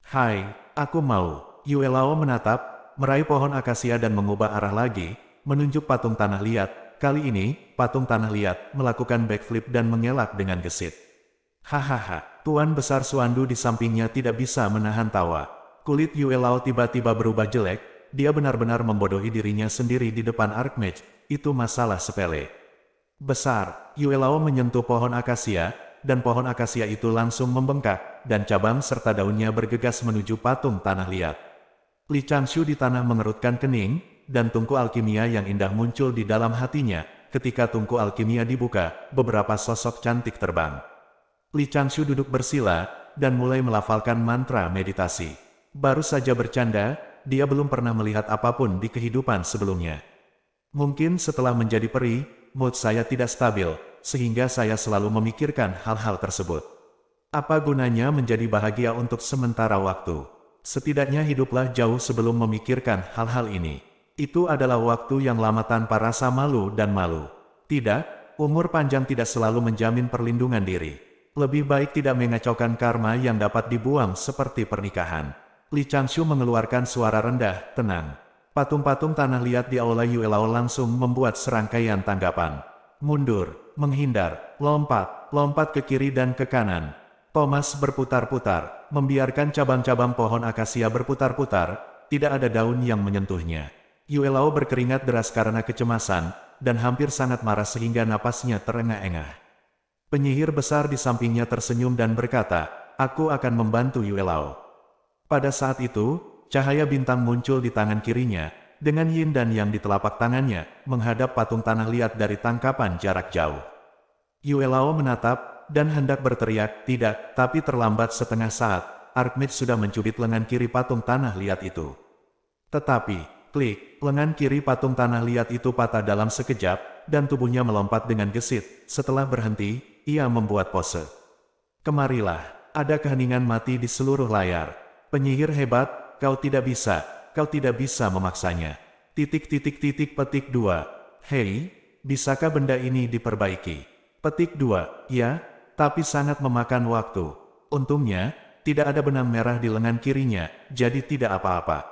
Speaker 1: Hai, aku mau. Yue Lao menatap, meraih pohon akasia dan mengubah arah lagi, menunjuk patung tanah liat. Kali ini, patung tanah liat melakukan backflip dan mengelak dengan gesit. Hahaha, Tuan Besar Suandu di sampingnya tidak bisa menahan tawa. Kulit Yue Lao tiba-tiba berubah jelek, dia benar-benar membodohi dirinya sendiri di depan Arkmage, itu masalah sepele. Besar, Yue Lao menyentuh pohon akasia, dan pohon akasia itu langsung membengkak, dan cabang serta daunnya bergegas menuju patung tanah liat. Li Changshu di tanah mengerutkan kening, dan tungku alkimia yang indah muncul di dalam hatinya, ketika tungku alkimia dibuka, beberapa sosok cantik terbang. Li Changshu duduk bersila, dan mulai melafalkan mantra meditasi. Baru saja bercanda, dia belum pernah melihat apapun di kehidupan sebelumnya. Mungkin setelah menjadi peri, mood saya tidak stabil, sehingga saya selalu memikirkan hal-hal tersebut. Apa gunanya menjadi bahagia untuk sementara waktu? Setidaknya hiduplah jauh sebelum memikirkan hal-hal ini. Itu adalah waktu yang lama tanpa rasa malu dan malu. Tidak, umur panjang tidak selalu menjamin perlindungan diri. Lebih baik tidak mengacaukan karma yang dapat dibuang seperti pernikahan. Li Changshu mengeluarkan suara rendah, tenang. Patung-patung tanah liat di aula Yuelao langsung membuat serangkaian tanggapan. Mundur, menghindar, lompat, lompat ke kiri dan ke kanan. Thomas berputar-putar, membiarkan cabang-cabang pohon akasia berputar-putar, tidak ada daun yang menyentuhnya. Yuelao berkeringat deras karena kecemasan, dan hampir sangat marah sehingga napasnya terengah-engah. Penyihir besar di sampingnya tersenyum dan berkata, Aku akan membantu Yuelao. Pada saat itu, cahaya bintang muncul di tangan kirinya, dengan yin dan yang di telapak tangannya, menghadap patung tanah liat dari tangkapan jarak jauh. Yue Lao menatap, dan hendak berteriak, tidak, tapi terlambat setengah saat, Arkmid sudah mencubit lengan kiri patung tanah liat itu. Tetapi, klik, lengan kiri patung tanah liat itu patah dalam sekejap, dan tubuhnya melompat dengan gesit. Setelah berhenti, ia membuat pose. Kemarilah, ada keheningan mati di seluruh layar. Penyihir hebat, kau tidak bisa, kau tidak bisa memaksanya. Titik titik titik petik 2. Hei, bisakah benda ini diperbaiki? Petik 2. Ya, tapi sangat memakan waktu. Untungnya, tidak ada benang merah di lengan kirinya, jadi tidak apa-apa.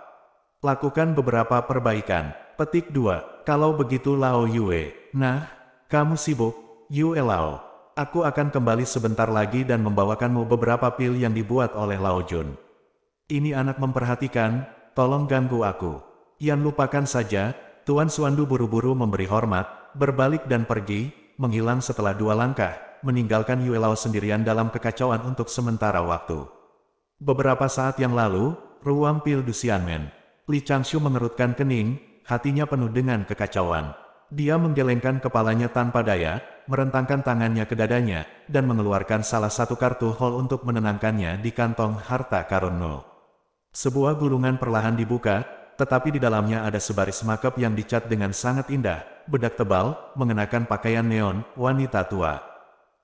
Speaker 1: Lakukan beberapa perbaikan. Petik 2. Kalau begitu Lao Yue. Nah, kamu sibuk, Yue Lao aku akan kembali sebentar lagi dan membawakanmu beberapa pil yang dibuat oleh Lao Jun. Ini anak memperhatikan, tolong ganggu aku. Ian lupakan saja, Tuan Suandu buru-buru memberi hormat, berbalik dan pergi, menghilang setelah dua langkah, meninggalkan Yue Lao sendirian dalam kekacauan untuk sementara waktu. Beberapa saat yang lalu, ruang pil Dusianmen. Li Changshu mengerutkan kening, hatinya penuh dengan kekacauan. Dia menggelengkan kepalanya tanpa daya, merentangkan tangannya ke dadanya, dan mengeluarkan salah satu kartu hol untuk menenangkannya di kantong harta karun nol. Sebuah gulungan perlahan dibuka, tetapi di dalamnya ada sebaris makeup yang dicat dengan sangat indah, bedak tebal, mengenakan pakaian neon, wanita tua.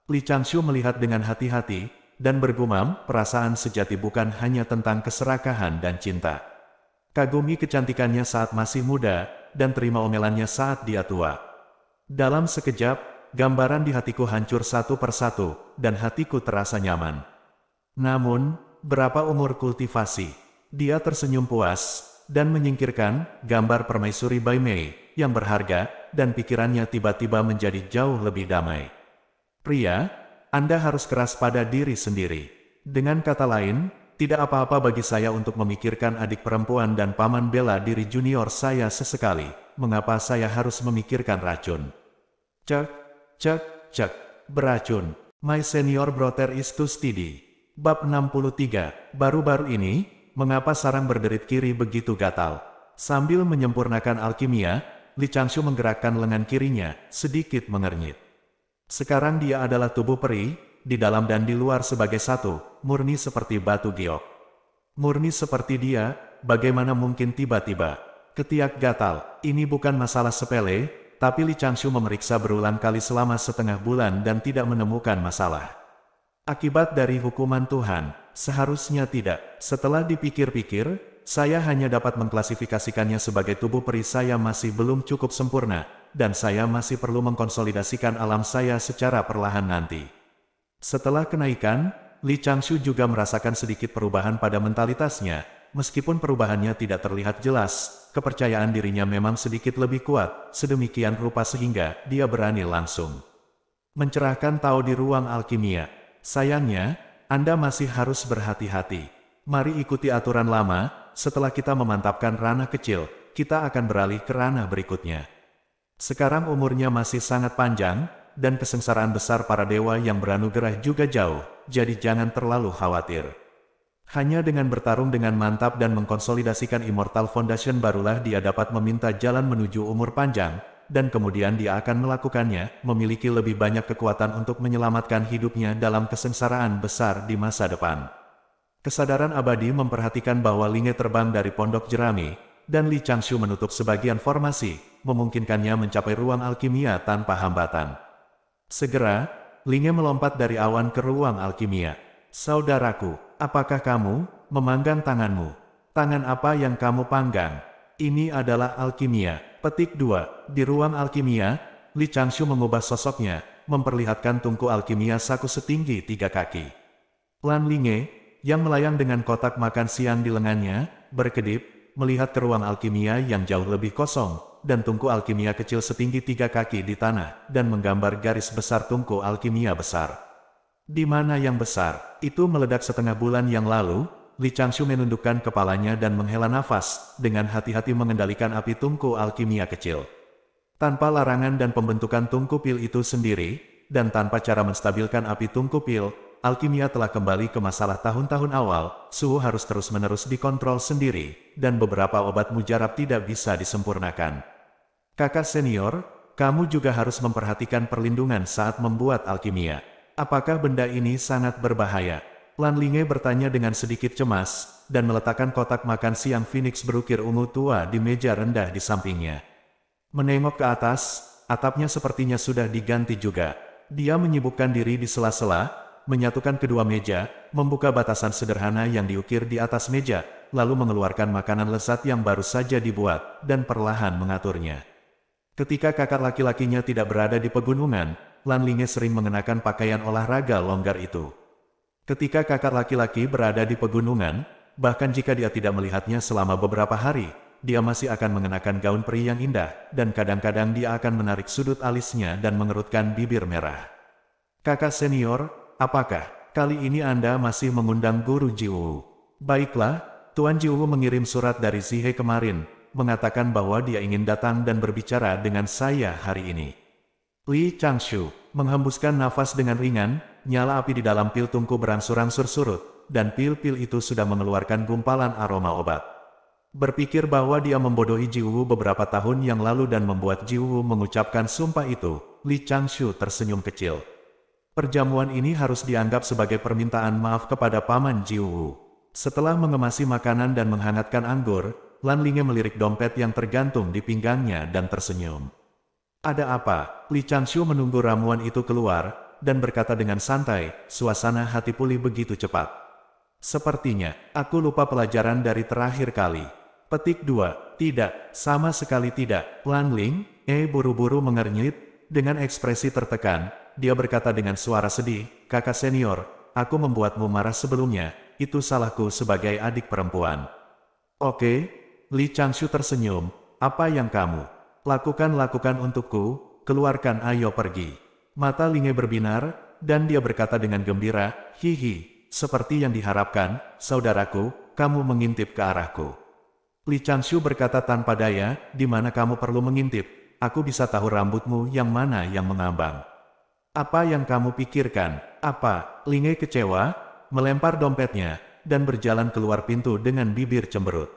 Speaker 1: Li Changshu melihat dengan hati-hati, dan bergumam, perasaan sejati bukan hanya tentang keserakahan dan cinta. Kagumi kecantikannya saat masih muda, dan terima omelannya saat dia tua. Dalam sekejap, gambaran di hatiku hancur satu persatu, dan hatiku terasa nyaman. Namun, berapa umur kultivasi? Dia tersenyum puas, dan menyingkirkan gambar permaisuri Bai Mei yang berharga, dan pikirannya tiba-tiba menjadi jauh lebih damai. Pria, Anda harus keras pada diri sendiri. Dengan kata lain, tidak apa-apa bagi saya untuk memikirkan adik perempuan dan paman bela diri junior saya sesekali. Mengapa saya harus memikirkan racun? Cek, cek, cek, beracun. My senior brother is to steady. Bab 63, baru-baru ini, mengapa sarang berderit kiri begitu gatal? Sambil menyempurnakan alkimia, Li Changshu menggerakkan lengan kirinya, sedikit mengernyit. Sekarang dia adalah tubuh peri, di dalam dan di luar sebagai satu, murni seperti batu giok. Murni seperti dia, bagaimana mungkin tiba-tiba? Ketiak gatal, ini bukan masalah sepele, tapi Li Changshu memeriksa berulang kali selama setengah bulan dan tidak menemukan masalah. Akibat dari hukuman Tuhan, Seharusnya tidak. Setelah dipikir-pikir, saya hanya dapat mengklasifikasikannya sebagai tubuh peri saya masih belum cukup sempurna, dan saya masih perlu mengkonsolidasikan alam saya secara perlahan nanti. Setelah kenaikan, Li Changshu juga merasakan sedikit perubahan pada mentalitasnya, meskipun perubahannya tidak terlihat jelas, kepercayaan dirinya memang sedikit lebih kuat, sedemikian rupa sehingga dia berani langsung mencerahkan Tao di ruang alkimia. Sayangnya, anda masih harus berhati-hati. Mari ikuti aturan lama, setelah kita memantapkan ranah kecil, kita akan beralih ke ranah berikutnya. Sekarang umurnya masih sangat panjang, dan kesengsaraan besar para dewa yang beranugerah juga jauh, jadi jangan terlalu khawatir. Hanya dengan bertarung dengan mantap dan mengkonsolidasikan Immortal Foundation barulah dia dapat meminta jalan menuju umur panjang, dan kemudian dia akan melakukannya, memiliki lebih banyak kekuatan untuk menyelamatkan hidupnya dalam kesengsaraan besar di masa depan. Kesadaran abadi memperhatikan bahwa Linge terbang dari pondok jerami, dan Li Changshu menutup sebagian formasi, memungkinkannya mencapai ruang alkimia tanpa hambatan. Segera, Linge melompat dari awan ke ruang alkimia. Saudaraku, apakah kamu memanggang tanganmu? Tangan apa yang kamu panggang? Ini adalah alkimia. Petik 2. Di ruang alkimia, Li Changshu mengubah sosoknya, memperlihatkan tungku alkimia saku setinggi tiga kaki. Lan Linge, yang melayang dengan kotak makan siang di lengannya, berkedip, melihat ke ruang alkimia yang jauh lebih kosong, dan tungku alkimia kecil setinggi tiga kaki di tanah, dan menggambar garis besar tungku alkimia besar. Di mana yang besar, itu meledak setengah bulan yang lalu, Li Changshu menundukkan kepalanya dan menghela nafas, dengan hati-hati mengendalikan api tungku alkimia kecil. Tanpa larangan dan pembentukan tungku pil itu sendiri, dan tanpa cara menstabilkan api tungku pil, alkimia telah kembali ke masalah tahun-tahun awal, suhu harus terus-menerus dikontrol sendiri, dan beberapa obat mujarab tidak bisa disempurnakan. Kakak senior, kamu juga harus memperhatikan perlindungan saat membuat alkimia. Apakah benda ini sangat berbahaya? Lan Linge bertanya dengan sedikit cemas, dan meletakkan kotak makan siang Phoenix berukir ungu tua di meja rendah di sampingnya. Menengok ke atas, atapnya sepertinya sudah diganti juga. Dia menyibukkan diri di sela-sela, menyatukan kedua meja, membuka batasan sederhana yang diukir di atas meja, lalu mengeluarkan makanan lezat yang baru saja dibuat, dan perlahan mengaturnya. Ketika kakak laki-lakinya tidak berada di pegunungan, Lan Linge sering mengenakan pakaian olahraga longgar itu. Ketika kakak laki-laki berada di pegunungan, bahkan jika dia tidak melihatnya selama beberapa hari, dia masih akan mengenakan gaun peri yang indah, dan kadang-kadang dia akan menarik sudut alisnya dan mengerutkan bibir merah. Kakak senior, apakah kali ini Anda masih mengundang guru Jiwu? Baiklah, Tuan Jiwu mengirim surat dari Zihe kemarin, mengatakan bahwa dia ingin datang dan berbicara dengan saya hari ini. Li Changshu menghembuskan nafas dengan ringan, nyala api di dalam pil tungku berangsur-angsur surut, dan pil-pil itu sudah mengeluarkan gumpalan aroma obat. Berpikir bahwa dia membodohi Jiwu beberapa tahun yang lalu dan membuat Jiwu mengucapkan sumpah itu, Li Changshu tersenyum kecil. Perjamuan ini harus dianggap sebagai permintaan maaf kepada paman Jiwu. Setelah mengemasi makanan dan menghangatkan anggur, Lan Linge melirik dompet yang tergantung di pinggangnya dan tersenyum. Ada apa? Li Changshu menunggu ramuan itu keluar, dan berkata dengan santai, suasana hati pulih begitu cepat. Sepertinya, aku lupa pelajaran dari terakhir kali. Petik 2, tidak, sama sekali tidak. Lan Ling, eh buru-buru mengernyit, dengan ekspresi tertekan, dia berkata dengan suara sedih, kakak senior, aku membuatmu marah sebelumnya, itu salahku sebagai adik perempuan. Oke, Li Changshu tersenyum, apa yang kamu lakukan lakukan untukku, keluarkan ayo pergi. Mata Linge berbinar, dan dia berkata dengan gembira, Hihi, seperti yang diharapkan, saudaraku, kamu mengintip ke arahku. Li Changshu berkata tanpa daya, di mana kamu perlu mengintip, aku bisa tahu rambutmu yang mana yang mengambang. Apa yang kamu pikirkan? Apa? Linge kecewa, melempar dompetnya, dan berjalan keluar pintu dengan bibir cemberut.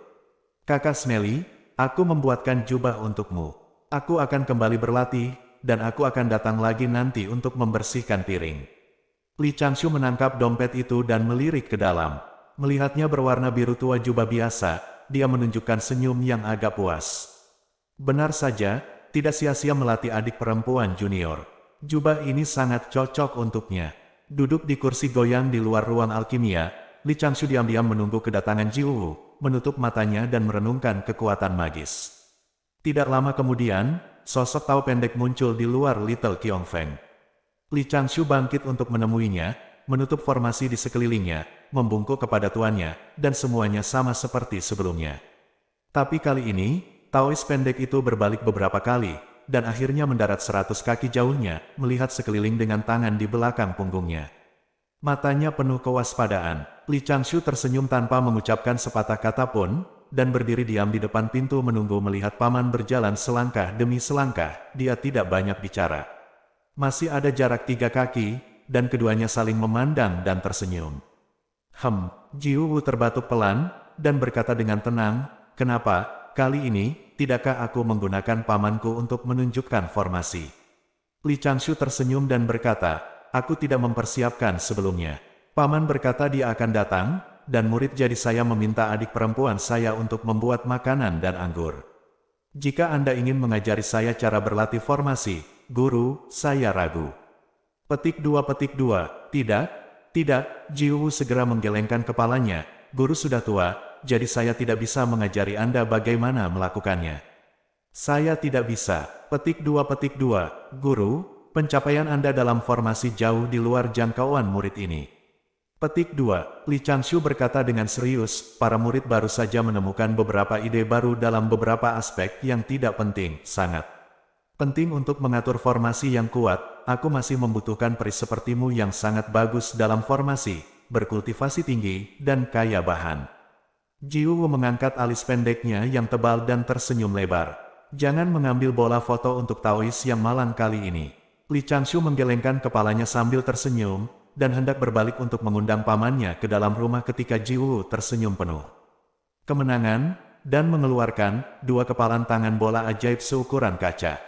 Speaker 1: Kakak Smelly, aku membuatkan jubah untukmu. Aku akan kembali berlatih dan aku akan datang lagi nanti untuk membersihkan piring. Li Changshu menangkap dompet itu dan melirik ke dalam. Melihatnya berwarna biru tua jubah biasa, dia menunjukkan senyum yang agak puas. Benar saja, tidak sia-sia melatih adik perempuan junior. Jubah ini sangat cocok untuknya. Duduk di kursi goyang di luar ruang alkimia, Li Changshu diam-diam menunggu kedatangan Ji Wu, menutup matanya dan merenungkan kekuatan magis. Tidak lama kemudian, sosok tahu pendek muncul di luar Little Feng. Li Changshu bangkit untuk menemuinya, menutup formasi di sekelilingnya, membungkuk kepada tuannya, dan semuanya sama seperti sebelumnya. Tapi kali ini, Taois pendek itu berbalik beberapa kali, dan akhirnya mendarat seratus kaki jauhnya, melihat sekeliling dengan tangan di belakang punggungnya. Matanya penuh kewaspadaan, Li Changshu tersenyum tanpa mengucapkan sepatah kata pun, dan berdiri diam di depan pintu menunggu melihat paman berjalan selangkah demi selangkah, dia tidak banyak bicara. Masih ada jarak tiga kaki, dan keduanya saling memandang dan tersenyum. Hem, Jiu Wu terbatuk pelan, dan berkata dengan tenang, Kenapa, kali ini, tidakkah aku menggunakan pamanku untuk menunjukkan formasi? Li Changshu tersenyum dan berkata, Aku tidak mempersiapkan sebelumnya. Paman berkata dia akan datang, dan murid jadi saya meminta adik perempuan saya untuk membuat makanan dan anggur. Jika Anda ingin mengajari saya cara berlatih formasi, guru, saya ragu. Petik dua petik dua, tidak, tidak, Jiwu segera menggelengkan kepalanya, guru sudah tua, jadi saya tidak bisa mengajari Anda bagaimana melakukannya. Saya tidak bisa, petik dua petik dua, guru, pencapaian Anda dalam formasi jauh di luar jangkauan murid ini. Petik 2, Li Changshu berkata dengan serius, para murid baru saja menemukan beberapa ide baru dalam beberapa aspek yang tidak penting, sangat. Penting untuk mengatur formasi yang kuat, aku masih membutuhkan peris sepertimu yang sangat bagus dalam formasi, berkultivasi tinggi, dan kaya bahan. Wu mengangkat alis pendeknya yang tebal dan tersenyum lebar. Jangan mengambil bola foto untuk Taois yang malang kali ini. Li Changshu menggelengkan kepalanya sambil tersenyum, dan hendak berbalik untuk mengundang pamannya ke dalam rumah ketika Jiwu tersenyum penuh. Kemenangan, dan mengeluarkan dua kepalan tangan bola ajaib seukuran kaca.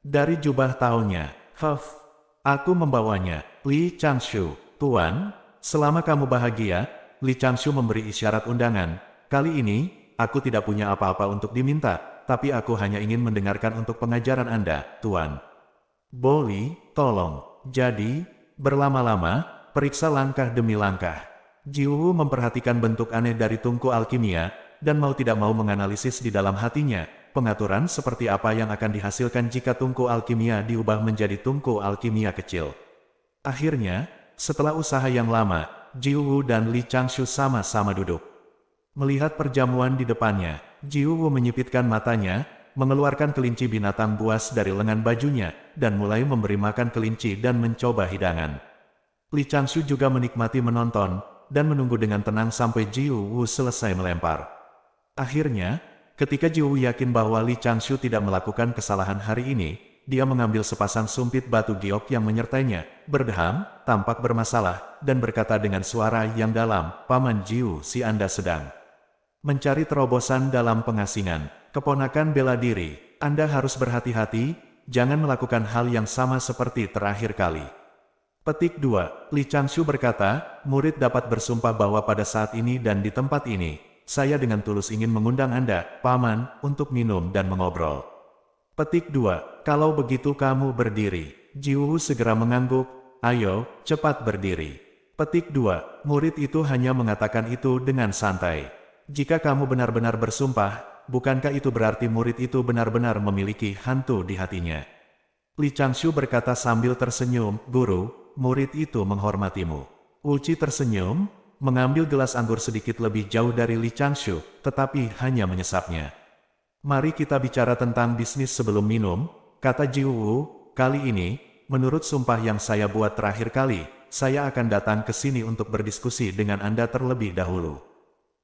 Speaker 1: Dari jubah taunya, Huff, aku membawanya, Li Changshu, Tuan, selama kamu bahagia, Li Changshu memberi isyarat undangan, kali ini, aku tidak punya apa-apa untuk diminta, tapi aku hanya ingin mendengarkan untuk pengajaran Anda, Tuan. Boli, tolong, jadi, Berlama-lama, periksa langkah demi langkah. Jiwu memperhatikan bentuk aneh dari tungku alkimia, dan mau tidak mau menganalisis di dalam hatinya, pengaturan seperti apa yang akan dihasilkan jika tungku alkimia diubah menjadi tungku alkimia kecil. Akhirnya, setelah usaha yang lama, Jiwu dan Li Changshu sama-sama duduk. Melihat perjamuan di depannya, Jiwu menyipitkan matanya, mengeluarkan kelinci binatang buas dari lengan bajunya, dan mulai memberi makan kelinci dan mencoba hidangan. Li Changshu juga menikmati menonton, dan menunggu dengan tenang sampai Ji Wu selesai melempar. Akhirnya, ketika Ji Wu yakin bahwa Li Changshu tidak melakukan kesalahan hari ini, dia mengambil sepasang sumpit batu giok yang menyertainya, berdeham, tampak bermasalah, dan berkata dengan suara yang dalam, Paman Jiu si Anda sedang. Mencari terobosan dalam pengasingan, keponakan bela diri, Anda harus berhati-hati, jangan melakukan hal yang sama seperti terakhir kali. Petik 2, Li Changshu berkata, murid dapat bersumpah bahwa pada saat ini dan di tempat ini, saya dengan tulus ingin mengundang Anda, Paman, untuk minum dan mengobrol. Petik 2, kalau begitu kamu berdiri, Jiwu segera mengangguk, ayo, cepat berdiri. Petik 2, murid itu hanya mengatakan itu dengan santai. Jika kamu benar-benar bersumpah, bukankah itu berarti murid itu benar-benar memiliki hantu di hatinya? Li Changshu berkata sambil tersenyum, Guru, murid itu menghormatimu. Uci tersenyum, mengambil gelas anggur sedikit lebih jauh dari Li Changshu, tetapi hanya menyesapnya. Mari kita bicara tentang bisnis sebelum minum, kata Ji Wu, kali ini, menurut sumpah yang saya buat terakhir kali, saya akan datang ke sini untuk berdiskusi dengan Anda terlebih dahulu.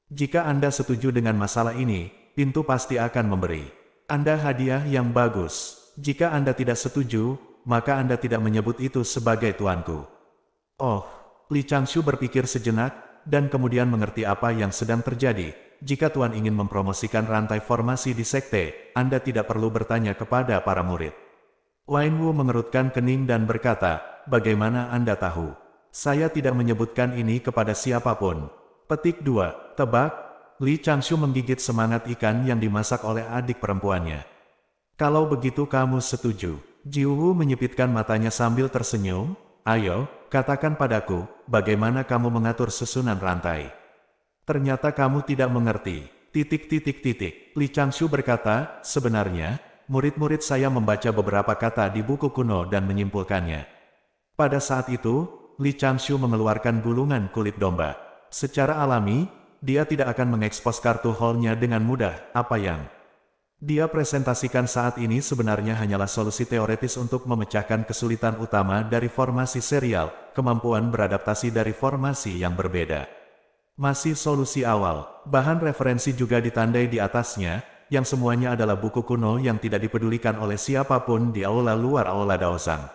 Speaker 1: Jika Anda setuju dengan masalah ini, pintu pasti akan memberi Anda hadiah yang bagus. Jika Anda tidak setuju, maka Anda tidak menyebut itu sebagai tuanku. Oh, Li Changshu berpikir sejenak, dan kemudian mengerti apa yang sedang terjadi. Jika Tuan ingin mempromosikan rantai formasi di sekte, Anda tidak perlu bertanya kepada para murid. Wain Wu mengerutkan kening dan berkata, Bagaimana Anda tahu? Saya tidak menyebutkan ini kepada siapapun. Petik 2. Tebak, Li Changshu menggigit semangat ikan yang dimasak oleh adik perempuannya. Kalau begitu kamu setuju. Ji Wu menyipitkan matanya sambil tersenyum, ayo, katakan padaku, bagaimana kamu mengatur susunan rantai. Ternyata kamu tidak mengerti. Titik titik titik. Li Changshu berkata, sebenarnya, murid-murid saya membaca beberapa kata di buku kuno dan menyimpulkannya. Pada saat itu, Li Changshu mengeluarkan gulungan kulit domba. Secara alami, dia tidak akan mengekspos kartu hole-nya dengan mudah, apa yang dia presentasikan saat ini sebenarnya hanyalah solusi teoretis untuk memecahkan kesulitan utama dari formasi serial, kemampuan beradaptasi dari formasi yang berbeda. Masih solusi awal, bahan referensi juga ditandai di atasnya, yang semuanya adalah buku kuno yang tidak dipedulikan oleh siapapun di aula luar aula Daosang.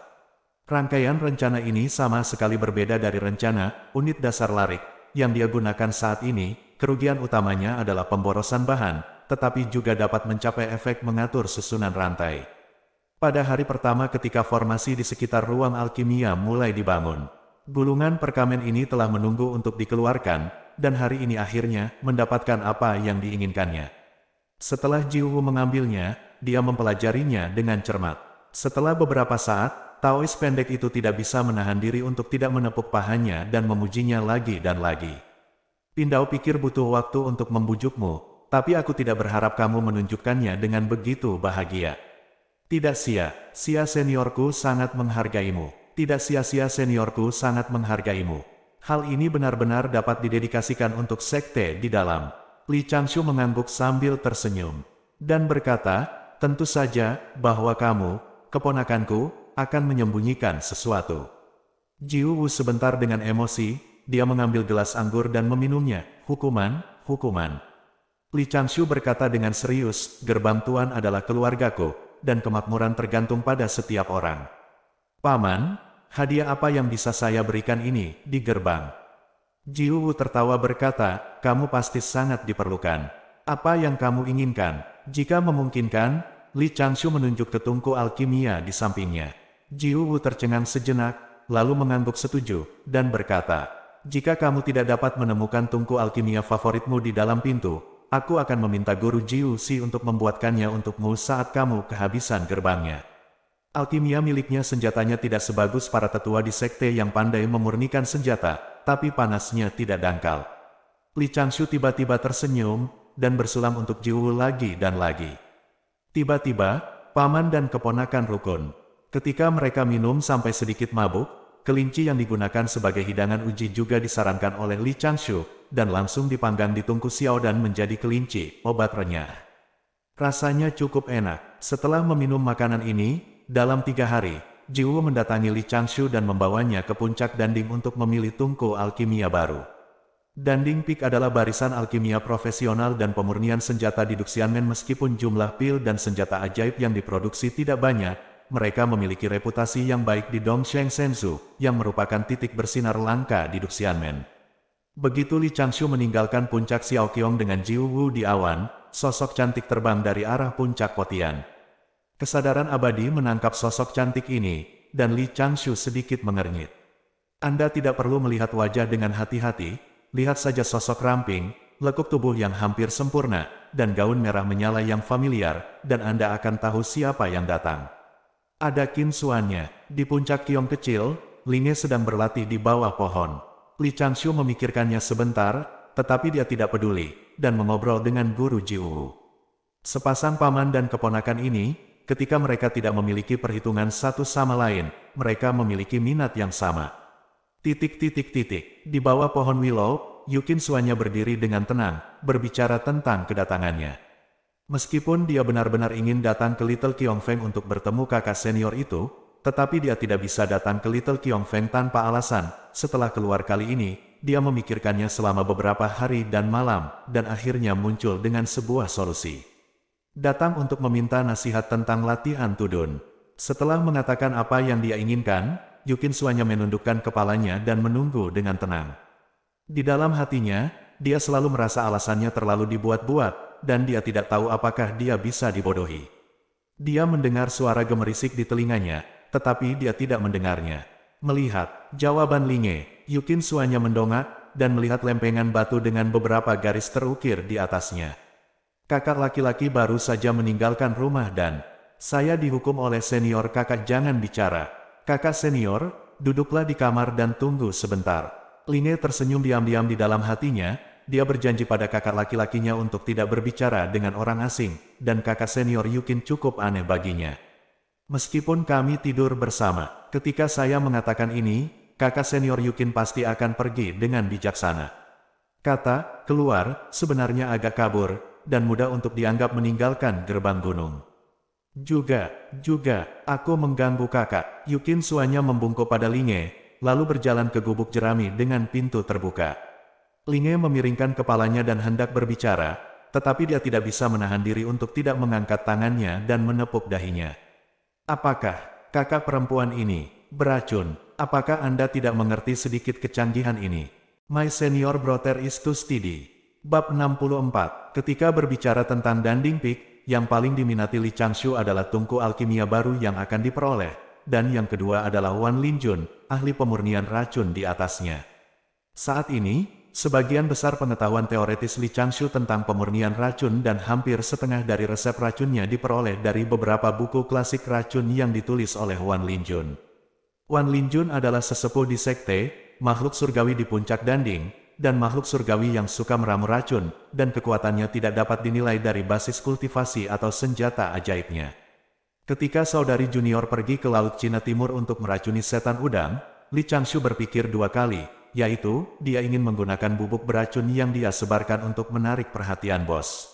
Speaker 1: Rangkaian rencana ini sama sekali berbeda dari rencana, unit dasar larik, yang dia gunakan saat ini, kerugian utamanya adalah pemborosan bahan, tetapi juga dapat mencapai efek mengatur susunan rantai. Pada hari pertama ketika formasi di sekitar ruang alkimia mulai dibangun, gulungan perkamen ini telah menunggu untuk dikeluarkan, dan hari ini akhirnya mendapatkan apa yang diinginkannya. Setelah Jiwu mengambilnya, dia mempelajarinya dengan cermat. Setelah beberapa saat, Taois pendek itu tidak bisa menahan diri untuk tidak menepuk pahanya dan memujinya lagi dan lagi. Pindau pikir butuh waktu untuk membujukmu, tapi aku tidak berharap kamu menunjukkannya dengan begitu bahagia. Tidak sia, sia seniorku sangat menghargaimu. Tidak sia-sia seniorku sangat menghargaimu. Hal ini benar-benar dapat didedikasikan untuk sekte di dalam. Li Changshu mengangguk sambil tersenyum. Dan berkata, tentu saja, bahwa kamu, keponakanku, akan menyembunyikan sesuatu. Ji Wu sebentar dengan emosi, dia mengambil gelas anggur dan meminumnya, hukuman, hukuman. Li Changshu berkata dengan serius, gerbang tuan adalah keluargaku, dan kemakmuran tergantung pada setiap orang. Paman, hadiah apa yang bisa saya berikan ini, di gerbang? Ji Wu tertawa berkata, kamu pasti sangat diperlukan. Apa yang kamu inginkan? Jika memungkinkan, Li Changshu menunjuk ke tungku alkimia di sampingnya. Jiu Wu tercengang sejenak, lalu mengangguk setuju, dan berkata, Jika kamu tidak dapat menemukan tungku alkimia favoritmu di dalam pintu, aku akan meminta guru Jiu Si untuk membuatkannya untukmu saat kamu kehabisan gerbangnya. Alkimia miliknya senjatanya tidak sebagus para tetua di sekte yang pandai memurnikan senjata, tapi panasnya tidak dangkal. Li Changshu tiba-tiba tersenyum, dan bersulam untuk Jiu lagi dan lagi. Tiba-tiba, paman dan keponakan rukun, Ketika mereka minum sampai sedikit mabuk, kelinci yang digunakan sebagai hidangan uji juga disarankan oleh Li Changshu, dan langsung dipanggang di tungku Xiao dan menjadi kelinci, obat renyah. Rasanya cukup enak. Setelah meminum makanan ini, dalam tiga hari, Jiwo mendatangi Li Changshu dan membawanya ke puncak Danding untuk memilih tungku alkimia baru. Danding Peak adalah barisan alkimia profesional dan pemurnian senjata di Duxianmen meskipun jumlah pil dan senjata ajaib yang diproduksi tidak banyak, mereka memiliki reputasi yang baik di Dongsheng Senzu, yang merupakan titik bersinar langka di Duxianmen. Begitu Li Changshu meninggalkan puncak Xiaoqiong dengan Ji Wu di awan, sosok cantik terbang dari arah puncak Potian. Kesadaran abadi menangkap sosok cantik ini, dan Li Changshu sedikit mengernyit. Anda tidak perlu melihat wajah dengan hati-hati, lihat saja sosok ramping, lekuk tubuh yang hampir sempurna, dan gaun merah menyala yang familiar, dan Anda akan tahu siapa yang datang. Ada kinsuannya. Di puncak kiong kecil, Linge sedang berlatih di bawah pohon. Li Changshu memikirkannya sebentar, tetapi dia tidak peduli, dan mengobrol dengan guru Jiwu. Sepasang paman dan keponakan ini, ketika mereka tidak memiliki perhitungan satu sama lain, mereka memiliki minat yang sama. Titik-titik-titik, di bawah pohon willow, Yukin Suanya berdiri dengan tenang, berbicara tentang kedatangannya. Meskipun dia benar-benar ingin datang ke Little Feng untuk bertemu kakak senior itu, tetapi dia tidak bisa datang ke Little Feng tanpa alasan. Setelah keluar kali ini, dia memikirkannya selama beberapa hari dan malam, dan akhirnya muncul dengan sebuah solusi. Datang untuk meminta nasihat tentang latihan Tudun. Setelah mengatakan apa yang dia inginkan, Yukin Suanya menundukkan kepalanya dan menunggu dengan tenang. Di dalam hatinya, dia selalu merasa alasannya terlalu dibuat-buat, dan dia tidak tahu apakah dia bisa dibodohi. Dia mendengar suara gemerisik di telinganya, tetapi dia tidak mendengarnya. Melihat jawaban Linge, Yukin suanya mendongak, dan melihat lempengan batu dengan beberapa garis terukir di atasnya. Kakak laki-laki baru saja meninggalkan rumah dan saya dihukum oleh senior kakak jangan bicara. Kakak senior, duduklah di kamar dan tunggu sebentar. Linge tersenyum diam-diam di dalam hatinya, dia berjanji pada kakak laki-lakinya untuk tidak berbicara dengan orang asing, dan kakak senior Yukin cukup aneh baginya. Meskipun kami tidur bersama, ketika saya mengatakan ini, kakak senior Yukin pasti akan pergi dengan bijaksana. Kata, keluar, sebenarnya agak kabur, dan mudah untuk dianggap meninggalkan gerbang gunung. Juga, juga, aku mengganggu kakak. Yukin suanya membungkuk pada Linge, lalu berjalan ke gubuk jerami dengan pintu terbuka. Linge memiringkan kepalanya dan hendak berbicara, tetapi dia tidak bisa menahan diri untuk tidak mengangkat tangannya dan menepuk dahinya. Apakah kakak perempuan ini beracun? Apakah Anda tidak mengerti sedikit kecanggihan ini? My senior brother is too steady. Bab 64, ketika berbicara tentang Danding Peak, yang paling diminati Li Changshu adalah tungku alkimia baru yang akan diperoleh, dan yang kedua adalah Wan Linjun, ahli pemurnian racun di atasnya. Saat ini, Sebagian besar pengetahuan teoretis Li Changshu tentang pemurnian racun dan hampir setengah dari resep racunnya diperoleh dari beberapa buku klasik racun yang ditulis oleh Wan Linjun. Wan Linjun adalah sesepuh di sekte, makhluk surgawi di puncak danding, dan makhluk surgawi yang suka meramu racun, dan kekuatannya tidak dapat dinilai dari basis kultivasi atau senjata ajaibnya. Ketika saudari junior pergi ke Laut Cina Timur untuk meracuni setan udang, Li Changshu berpikir dua kali, yaitu dia ingin menggunakan bubuk beracun yang dia sebarkan untuk menarik perhatian bos.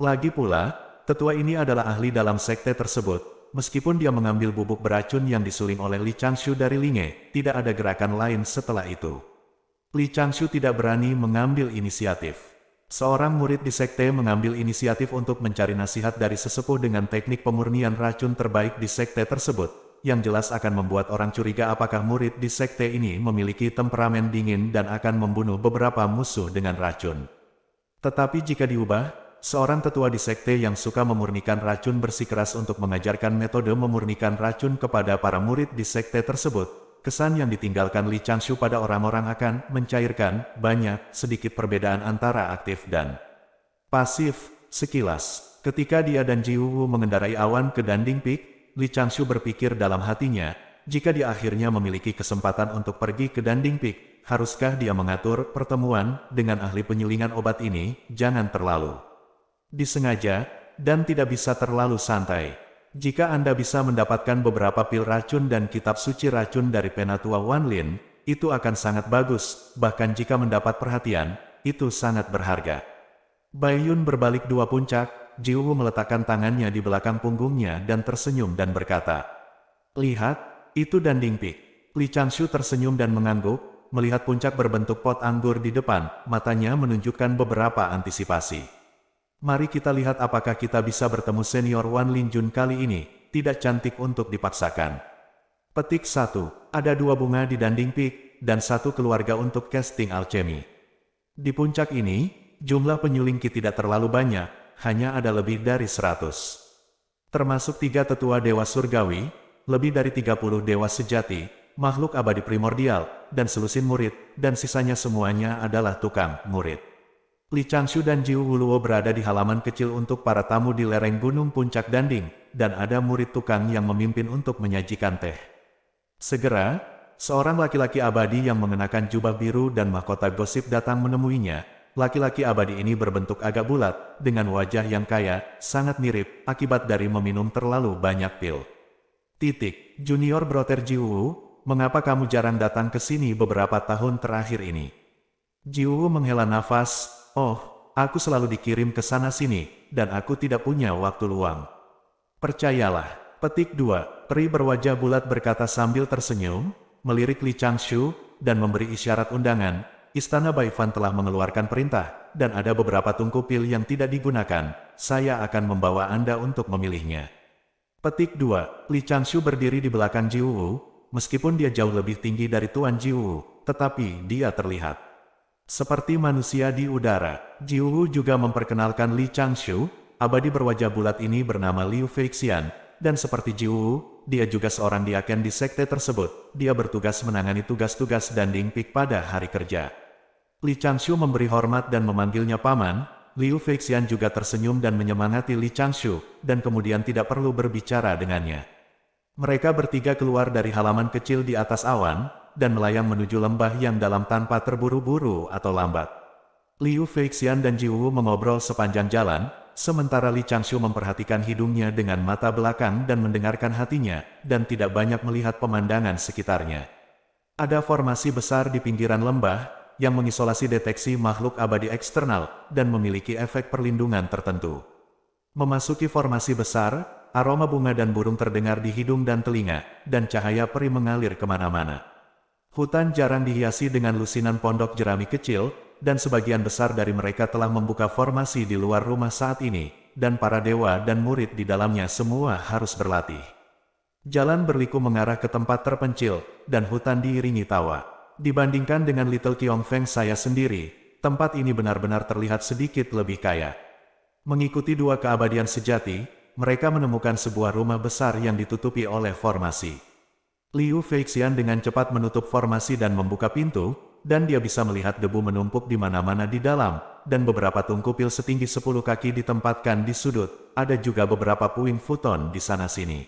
Speaker 1: Lagi pula, tetua ini adalah ahli dalam sekte tersebut. Meskipun dia mengambil bubuk beracun yang disuling oleh Li Changshu dari Linge, tidak ada gerakan lain setelah itu. Li Changshu tidak berani mengambil inisiatif. Seorang murid di sekte mengambil inisiatif untuk mencari nasihat dari sesepuh dengan teknik pemurnian racun terbaik di sekte tersebut, yang jelas akan membuat orang curiga apakah murid di sekte ini memiliki temperamen dingin dan akan membunuh beberapa musuh dengan racun. Tetapi jika diubah, seorang tetua di sekte yang suka memurnikan racun bersikeras untuk mengajarkan metode memurnikan racun kepada para murid di sekte tersebut, kesan yang ditinggalkan Li Changshu pada orang-orang akan mencairkan banyak sedikit perbedaan antara aktif dan pasif, sekilas. Ketika dia dan Ji Wu mengendarai awan ke Danding Peak, Li Changshu berpikir dalam hatinya, jika dia akhirnya memiliki kesempatan untuk pergi ke Danding Peak, haruskah dia mengatur pertemuan dengan ahli penyelingan obat ini, jangan terlalu disengaja, dan tidak bisa terlalu santai. Jika Anda bisa mendapatkan beberapa pil racun dan kitab suci racun dari Penatua Wanlin, itu akan sangat bagus, bahkan jika mendapat perhatian, itu sangat berharga. Bayun berbalik dua puncak, Jiwu meletakkan tangannya di belakang punggungnya dan tersenyum dan berkata, Lihat, itu Danding pik." Li Changshu tersenyum dan mengangguk, melihat puncak berbentuk pot anggur di depan, matanya menunjukkan beberapa antisipasi. Mari kita lihat apakah kita bisa bertemu senior Wan Lin Jun kali ini, tidak cantik untuk dipaksakan. Petik 1. Ada dua bunga di Danding pik, dan satu keluarga untuk casting alchemy. Di puncak ini, jumlah penyulingki tidak terlalu banyak, hanya ada lebih dari 100. Termasuk tiga tetua dewa surgawi, lebih dari 30 dewa sejati, makhluk abadi primordial, dan selusin murid, dan sisanya semuanya adalah tukang murid. Li Changshu dan Jiu Wuluo berada di halaman kecil untuk para tamu di lereng gunung puncak Danding, dan ada murid tukang yang memimpin untuk menyajikan teh. Segera, seorang laki-laki abadi yang mengenakan jubah biru dan mahkota gosip datang menemuinya, laki-laki abadi ini berbentuk agak bulat, dengan wajah yang kaya, sangat mirip, akibat dari meminum terlalu banyak pil. Titik, Junior Brother Jiwoo, mengapa kamu jarang datang ke sini beberapa tahun terakhir ini? Jiwoo menghela nafas, oh, aku selalu dikirim ke sana-sini, dan aku tidak punya waktu luang. Percayalah, petik 2, peri berwajah bulat berkata sambil tersenyum, melirik Li Changshu, dan memberi isyarat undangan, Istana Baifan telah mengeluarkan perintah, dan ada beberapa tungku pil yang tidak digunakan. Saya akan membawa Anda untuk memilihnya. Petik 2. Li Changshu berdiri di belakang Ji Wu, meskipun dia jauh lebih tinggi dari Tuan Ji Wu, tetapi dia terlihat. Seperti manusia di udara, Ji Wu juga memperkenalkan Li Changshu, abadi berwajah bulat ini bernama Liu Feixian, dan seperti Ji Wu, dia juga seorang diaken di sekte tersebut. Dia bertugas menangani tugas-tugas dan dingpik pada hari kerja. Li Changshu memberi hormat dan memanggilnya paman, Liu Feixian juga tersenyum dan menyemangati Li Changshu, dan kemudian tidak perlu berbicara dengannya. Mereka bertiga keluar dari halaman kecil di atas awan, dan melayang menuju lembah yang dalam tanpa terburu-buru atau lambat. Liu Feixian dan Ji Wu mengobrol sepanjang jalan, sementara Li Changshu memperhatikan hidungnya dengan mata belakang dan mendengarkan hatinya, dan tidak banyak melihat pemandangan sekitarnya. Ada formasi besar di pinggiran lembah, yang mengisolasi deteksi makhluk abadi eksternal dan memiliki efek perlindungan tertentu. Memasuki formasi besar, aroma bunga dan burung terdengar di hidung dan telinga, dan cahaya peri mengalir kemana-mana. Hutan jarang dihiasi dengan lusinan pondok jerami kecil, dan sebagian besar dari mereka telah membuka formasi di luar rumah saat ini, dan para dewa dan murid di dalamnya semua harus berlatih. Jalan berliku mengarah ke tempat terpencil, dan hutan diiringi tawa. Dibandingkan dengan Little Feng saya sendiri, tempat ini benar-benar terlihat sedikit lebih kaya. Mengikuti dua keabadian sejati, mereka menemukan sebuah rumah besar yang ditutupi oleh formasi. Liu Feixian dengan cepat menutup formasi dan membuka pintu, dan dia bisa melihat debu menumpuk di mana-mana di dalam, dan beberapa tungku pil setinggi 10 kaki ditempatkan di sudut, ada juga beberapa puing futon di sana-sini.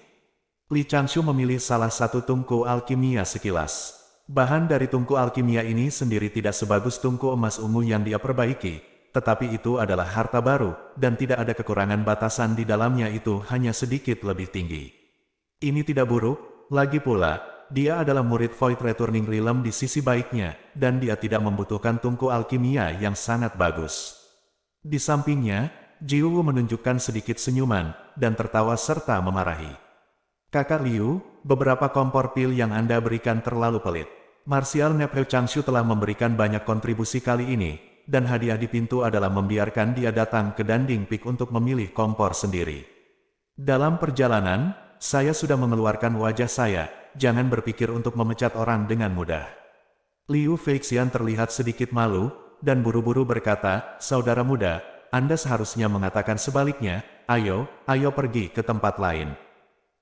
Speaker 1: Li Changshu memilih salah satu tungku alkimia sekilas. Bahan dari tungku alkimia ini sendiri tidak sebagus tungku emas ungu yang dia perbaiki, tetapi itu adalah harta baru, dan tidak ada kekurangan batasan di dalamnya itu hanya sedikit lebih tinggi. Ini tidak buruk, lagi pula, dia adalah murid Void Returning Realm di sisi baiknya, dan dia tidak membutuhkan tungku alkimia yang sangat bagus. Di sampingnya, Jiwu menunjukkan sedikit senyuman, dan tertawa serta memarahi. Kakak Liu, beberapa kompor pil yang Anda berikan terlalu pelit. Marsial Nepheu Changshu telah memberikan banyak kontribusi kali ini, dan hadiah di pintu adalah membiarkan dia datang ke Danding Peak untuk memilih kompor sendiri. Dalam perjalanan, saya sudah mengeluarkan wajah saya, jangan berpikir untuk memecat orang dengan mudah. Liu Feixian terlihat sedikit malu, dan buru-buru berkata, Saudara muda, Anda seharusnya mengatakan sebaliknya, ayo, ayo pergi ke tempat lain.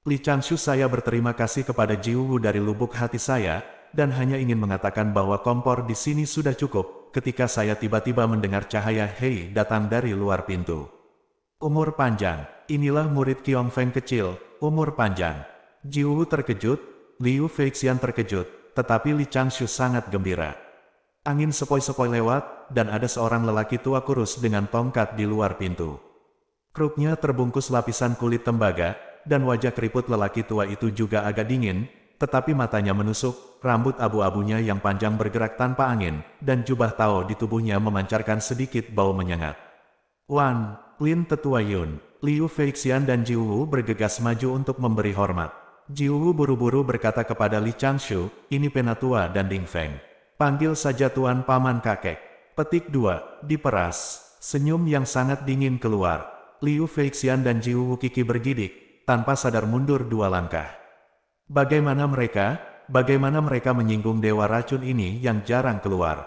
Speaker 1: Li Changshu saya berterima kasih kepada Ji Wu dari lubuk hati saya, dan hanya ingin mengatakan bahwa kompor di sini sudah cukup, ketika saya tiba-tiba mendengar cahaya Hei datang dari luar pintu. Umur panjang, inilah murid Qiong Feng kecil, umur panjang. Ji Wu terkejut, Liu Feixian terkejut, tetapi Li Changshu sangat gembira. Angin sepoi-sepoi lewat, dan ada seorang lelaki tua kurus dengan tongkat di luar pintu. Kruknya terbungkus lapisan kulit tembaga, dan wajah keriput lelaki tua itu juga agak dingin, tetapi matanya menusuk, rambut abu-abunya yang panjang bergerak tanpa angin, dan jubah Tao di tubuhnya memancarkan sedikit bau menyengat. Wan, Lin Tetua Yun, Liu Feixian dan Ji Wu bergegas maju untuk memberi hormat. Ji Wu buru-buru berkata kepada Li Changshu, ini Penatua dan Ding Feng. Panggil saja Tuan Paman Kakek. Petik 2, diperas. Senyum yang sangat dingin keluar. Liu Feixian dan Ji Wu Kiki bergidik, tanpa sadar mundur dua langkah. Bagaimana mereka, bagaimana mereka menyinggung dewa racun ini yang jarang keluar.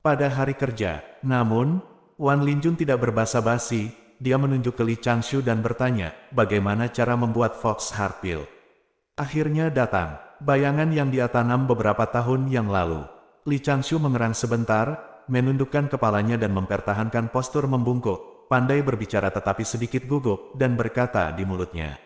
Speaker 1: Pada hari kerja, namun, Wan Linjun tidak berbasa-basi, dia menunjuk ke Li Changshu dan bertanya, bagaimana cara membuat Fox Heart Pill. Akhirnya datang, bayangan yang dia tanam beberapa tahun yang lalu. Li Changshu mengerang sebentar, menundukkan kepalanya dan mempertahankan postur membungkuk, pandai berbicara tetapi sedikit gugup, dan berkata di mulutnya.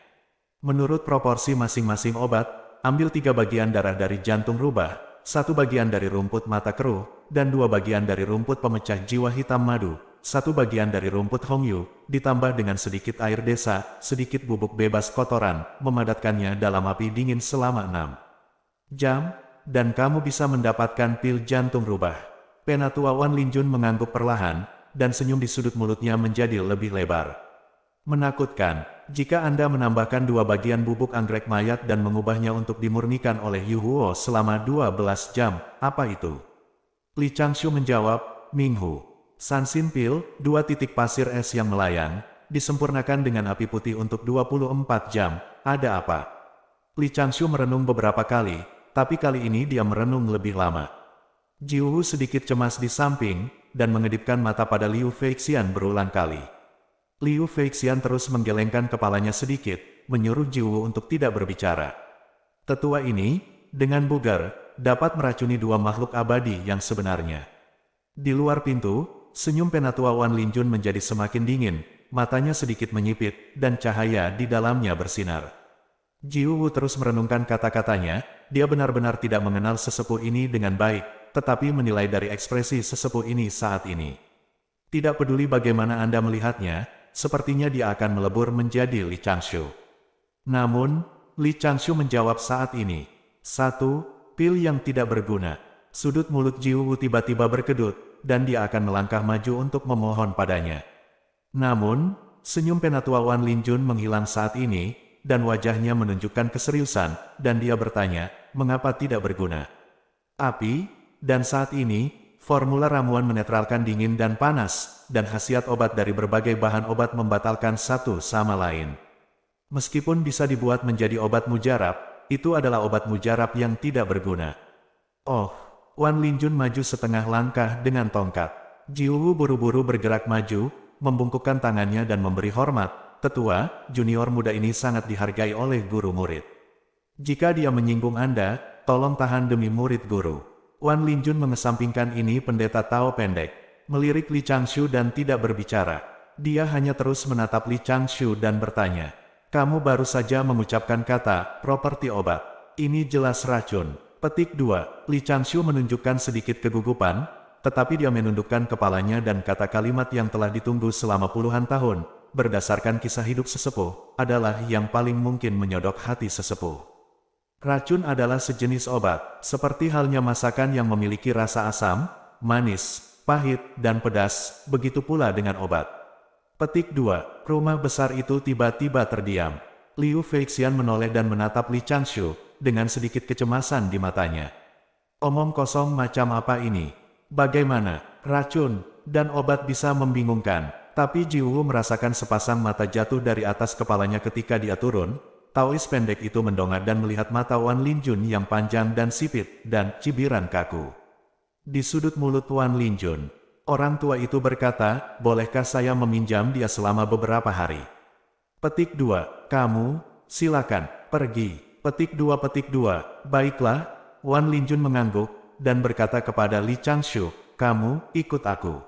Speaker 1: Menurut proporsi masing-masing obat, ambil tiga bagian darah dari jantung rubah, satu bagian dari rumput mata keruh, dan dua bagian dari rumput pemecah jiwa hitam madu, satu bagian dari rumput hongyu, ditambah dengan sedikit air desa, sedikit bubuk bebas kotoran, memadatkannya dalam api dingin selama enam jam, dan kamu bisa mendapatkan pil jantung rubah. Penatua Wan Linjun mengangguk perlahan, dan senyum di sudut mulutnya menjadi lebih lebar. Menakutkan, jika Anda menambahkan dua bagian bubuk anggrek mayat dan mengubahnya untuk dimurnikan oleh Yuhuo selama 12 jam, apa itu? Li Changshu menjawab, Minghu. San Pil, dua titik pasir es yang melayang, disempurnakan dengan api putih untuk 24 jam, ada apa? Li Changshu merenung beberapa kali, tapi kali ini dia merenung lebih lama. Jiuhu sedikit cemas di samping, dan mengedipkan mata pada Liu Feixian berulang kali. Liu Feixian terus menggelengkan kepalanya sedikit, menyuruh Jiwu untuk tidak berbicara. Tetua ini, dengan bugar, dapat meracuni dua makhluk abadi yang sebenarnya. Di luar pintu, senyum penatua Wan Linjun menjadi semakin dingin, matanya sedikit menyipit, dan cahaya di dalamnya bersinar. Jiwu terus merenungkan kata-katanya, dia benar-benar tidak mengenal sesepuh ini dengan baik, tetapi menilai dari ekspresi sesepuh ini saat ini. Tidak peduli bagaimana Anda melihatnya, sepertinya dia akan melebur menjadi Li Changshu. Namun, Li Changshu menjawab saat ini. Satu, pil yang tidak berguna. Sudut mulut Ji Wu tiba-tiba berkedut, dan dia akan melangkah maju untuk memohon padanya. Namun, senyum penatua Wan Linjun menghilang saat ini, dan wajahnya menunjukkan keseriusan, dan dia bertanya, mengapa tidak berguna? Api, dan saat ini, formula ramuan menetralkan dingin dan panas, dan khasiat obat dari berbagai bahan obat membatalkan satu sama lain. Meskipun bisa dibuat menjadi obat mujarab, itu adalah obat mujarab yang tidak berguna. Oh, Wan Linjun maju setengah langkah dengan tongkat. Jiwu buru-buru bergerak maju, membungkukkan tangannya dan memberi hormat. Tetua, junior muda ini sangat dihargai oleh guru murid. Jika dia menyinggung Anda, tolong tahan demi murid guru. Wan Linjun mengesampingkan ini pendeta Tao pendek, melirik Li Changshu dan tidak berbicara. Dia hanya terus menatap Li Changshu dan bertanya, kamu baru saja mengucapkan kata, properti obat. Ini jelas racun. Petik 2. Li Changshu menunjukkan sedikit kegugupan, tetapi dia menundukkan kepalanya dan kata kalimat yang telah ditunggu selama puluhan tahun, berdasarkan kisah hidup sesepuh, adalah yang paling mungkin menyodok hati sesepuh. Racun adalah sejenis obat, seperti halnya masakan yang memiliki rasa asam, manis, pahit, dan pedas, begitu pula dengan obat. Petik 2. Rumah besar itu tiba-tiba terdiam. Liu Feixian menoleh dan menatap Li Changshu, dengan sedikit kecemasan di matanya. Omong kosong macam apa ini? Bagaimana, racun, dan obat bisa membingungkan, tapi Ji Jiwu merasakan sepasang mata jatuh dari atas kepalanya ketika dia turun, Taois pendek itu mendongak dan melihat mata Wan Linjun yang panjang dan sipit, dan cibiran kaku. Di sudut mulut Wan Linjun, orang tua itu berkata, bolehkah saya meminjam dia selama beberapa hari? Petik 2, kamu, silakan, pergi. Petik 2 petik 2, baiklah, Wan Linjun mengangguk, dan berkata kepada Li Changshu, kamu, ikut aku.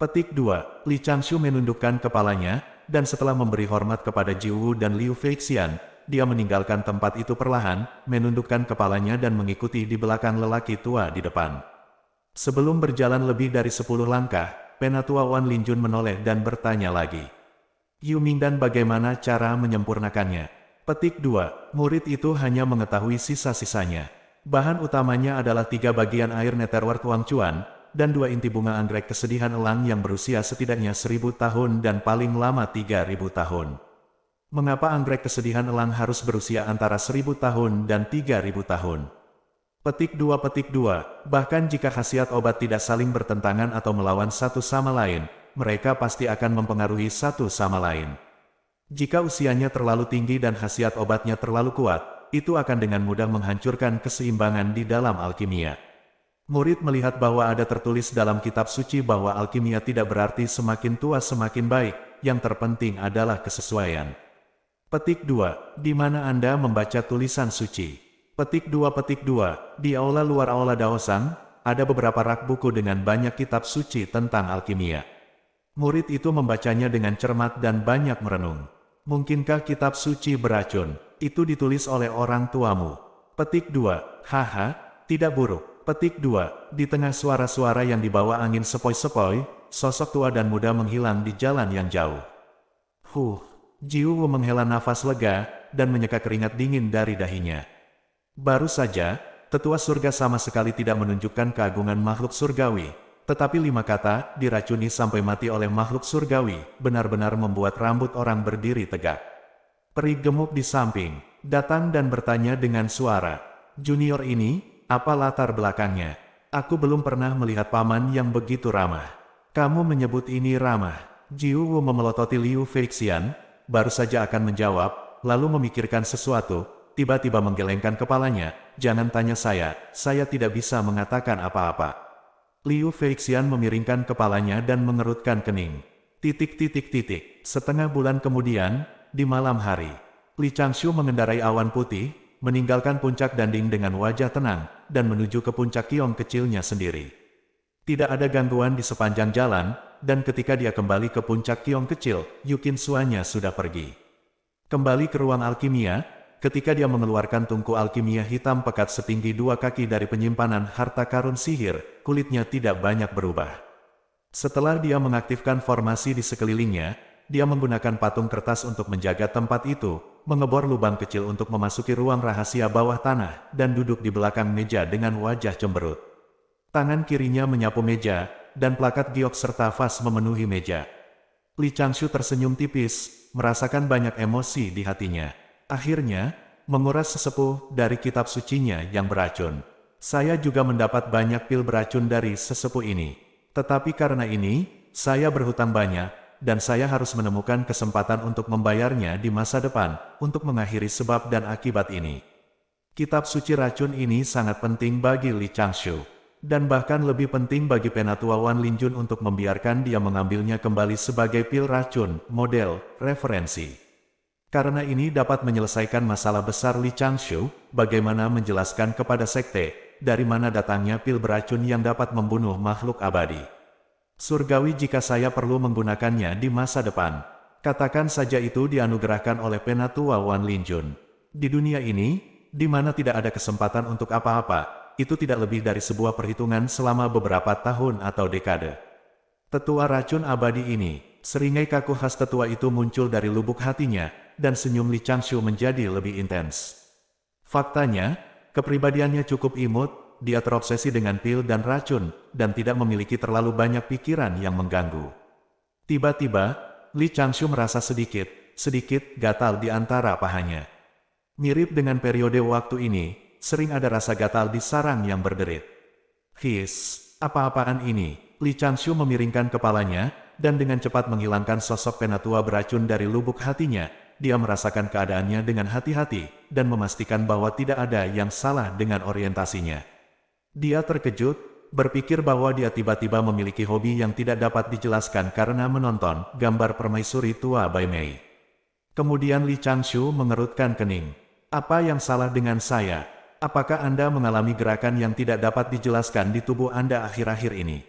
Speaker 1: Petik 2, Li Changshu menundukkan kepalanya, dan setelah memberi hormat kepada Ji Wu dan Liu Feixian, dia meninggalkan tempat itu perlahan, menundukkan kepalanya dan mengikuti di belakang lelaki tua di depan. Sebelum berjalan lebih dari sepuluh langkah, penatua Wan Linjun menoleh dan bertanya lagi. Yu Ming dan bagaimana cara menyempurnakannya? Petik 2, murid itu hanya mengetahui sisa-sisanya. Bahan utamanya adalah tiga bagian air Netherworld Wang Chuan, dan dua inti bunga anggrek kesedihan elang yang berusia setidaknya seribu tahun dan paling lama tiga ribu tahun. Mengapa anggrek kesedihan elang harus berusia antara seribu tahun dan tiga ribu tahun? Petik dua petik dua, bahkan jika khasiat obat tidak saling bertentangan atau melawan satu sama lain, mereka pasti akan mempengaruhi satu sama lain. Jika usianya terlalu tinggi dan khasiat obatnya terlalu kuat, itu akan dengan mudah menghancurkan keseimbangan di dalam alkimia. Murid melihat bahwa ada tertulis dalam kitab suci bahwa alkimia tidak berarti semakin tua semakin baik, yang terpenting adalah kesesuaian. Petik 2, di mana Anda membaca tulisan suci. Petik 2 Petik 2, di aula luar aula Daosan, ada beberapa rak buku dengan banyak kitab suci tentang alkimia. Murid itu membacanya dengan cermat dan banyak merenung. Mungkinkah kitab suci beracun? Itu ditulis oleh orang tuamu. Petik 2, haha, tidak buruk. Petik 2. Di tengah suara-suara yang dibawa angin sepoi-sepoi, sosok tua dan muda menghilang di jalan yang jauh. Huh, Jiu menghela nafas lega, dan menyeka keringat dingin dari dahinya. Baru saja, tetua surga sama sekali tidak menunjukkan keagungan makhluk surgawi, tetapi lima kata, diracuni sampai mati oleh makhluk surgawi, benar-benar membuat rambut orang berdiri tegak. Peri gemuk di samping, datang dan bertanya dengan suara, Junior ini, apa latar belakangnya? Aku belum pernah melihat paman yang begitu ramah. Kamu menyebut ini ramah. Jiu Wu memelototi Liu Feixian, baru saja akan menjawab, lalu memikirkan sesuatu, tiba-tiba menggelengkan kepalanya, jangan tanya saya, saya tidak bisa mengatakan apa-apa. Liu Feixian memiringkan kepalanya dan mengerutkan kening. Titik-titik-titik, setengah bulan kemudian, di malam hari, Li Changshu mengendarai awan putih, meninggalkan puncak Danding dengan wajah tenang, dan menuju ke puncak Kiong kecilnya sendiri. Tidak ada gangguan di sepanjang jalan, dan ketika dia kembali ke puncak Kiong kecil, Yukin Suanya sudah pergi. Kembali ke ruang alkimia, ketika dia mengeluarkan tungku alkimia hitam pekat setinggi dua kaki dari penyimpanan harta karun sihir, kulitnya tidak banyak berubah. Setelah dia mengaktifkan formasi di sekelilingnya, dia menggunakan patung kertas untuk menjaga tempat itu, mengebor lubang kecil untuk memasuki ruang rahasia bawah tanah, dan duduk di belakang meja dengan wajah cemberut. Tangan kirinya menyapu meja, dan plakat giok serta vas memenuhi meja. Li Changshu tersenyum tipis, merasakan banyak emosi di hatinya. Akhirnya, menguras sesepuh dari kitab sucinya yang beracun. Saya juga mendapat banyak pil beracun dari sesepuh ini. Tetapi karena ini, saya berhutang banyak, dan saya harus menemukan kesempatan untuk membayarnya di masa depan, untuk mengakhiri sebab dan akibat ini. Kitab suci racun ini sangat penting bagi Li Changshu. Dan bahkan lebih penting bagi penatua Wan Linjun untuk membiarkan dia mengambilnya kembali sebagai pil racun, model, referensi. Karena ini dapat menyelesaikan masalah besar Li Changshu, bagaimana menjelaskan kepada sekte, dari mana datangnya pil beracun yang dapat membunuh makhluk abadi surgawi jika saya perlu menggunakannya di masa depan. Katakan saja itu dianugerahkan oleh Penatua Wan Linjun. Di dunia ini, di mana tidak ada kesempatan untuk apa-apa, itu tidak lebih dari sebuah perhitungan selama beberapa tahun atau dekade. Tetua racun abadi ini, seringai kaku khas tetua itu muncul dari lubuk hatinya, dan senyum Li Changshu menjadi lebih intens. Faktanya, kepribadiannya cukup imut, dia terobsesi dengan pil dan racun, dan tidak memiliki terlalu banyak pikiran yang mengganggu. Tiba-tiba, Li Changshu merasa sedikit, sedikit gatal di antara pahanya. Mirip dengan periode waktu ini, sering ada rasa gatal di sarang yang berderit. His, apa-apaan ini? Li Changshu memiringkan kepalanya, dan dengan cepat menghilangkan sosok penatua beracun dari lubuk hatinya, dia merasakan keadaannya dengan hati-hati, dan memastikan bahwa tidak ada yang salah dengan orientasinya. Dia terkejut, berpikir bahwa dia tiba-tiba memiliki hobi yang tidak dapat dijelaskan karena menonton gambar permaisuri tua Bai Mei. Kemudian Li Changshu mengerutkan kening. Apa yang salah dengan saya? Apakah Anda mengalami gerakan yang tidak dapat dijelaskan di tubuh Anda akhir-akhir ini?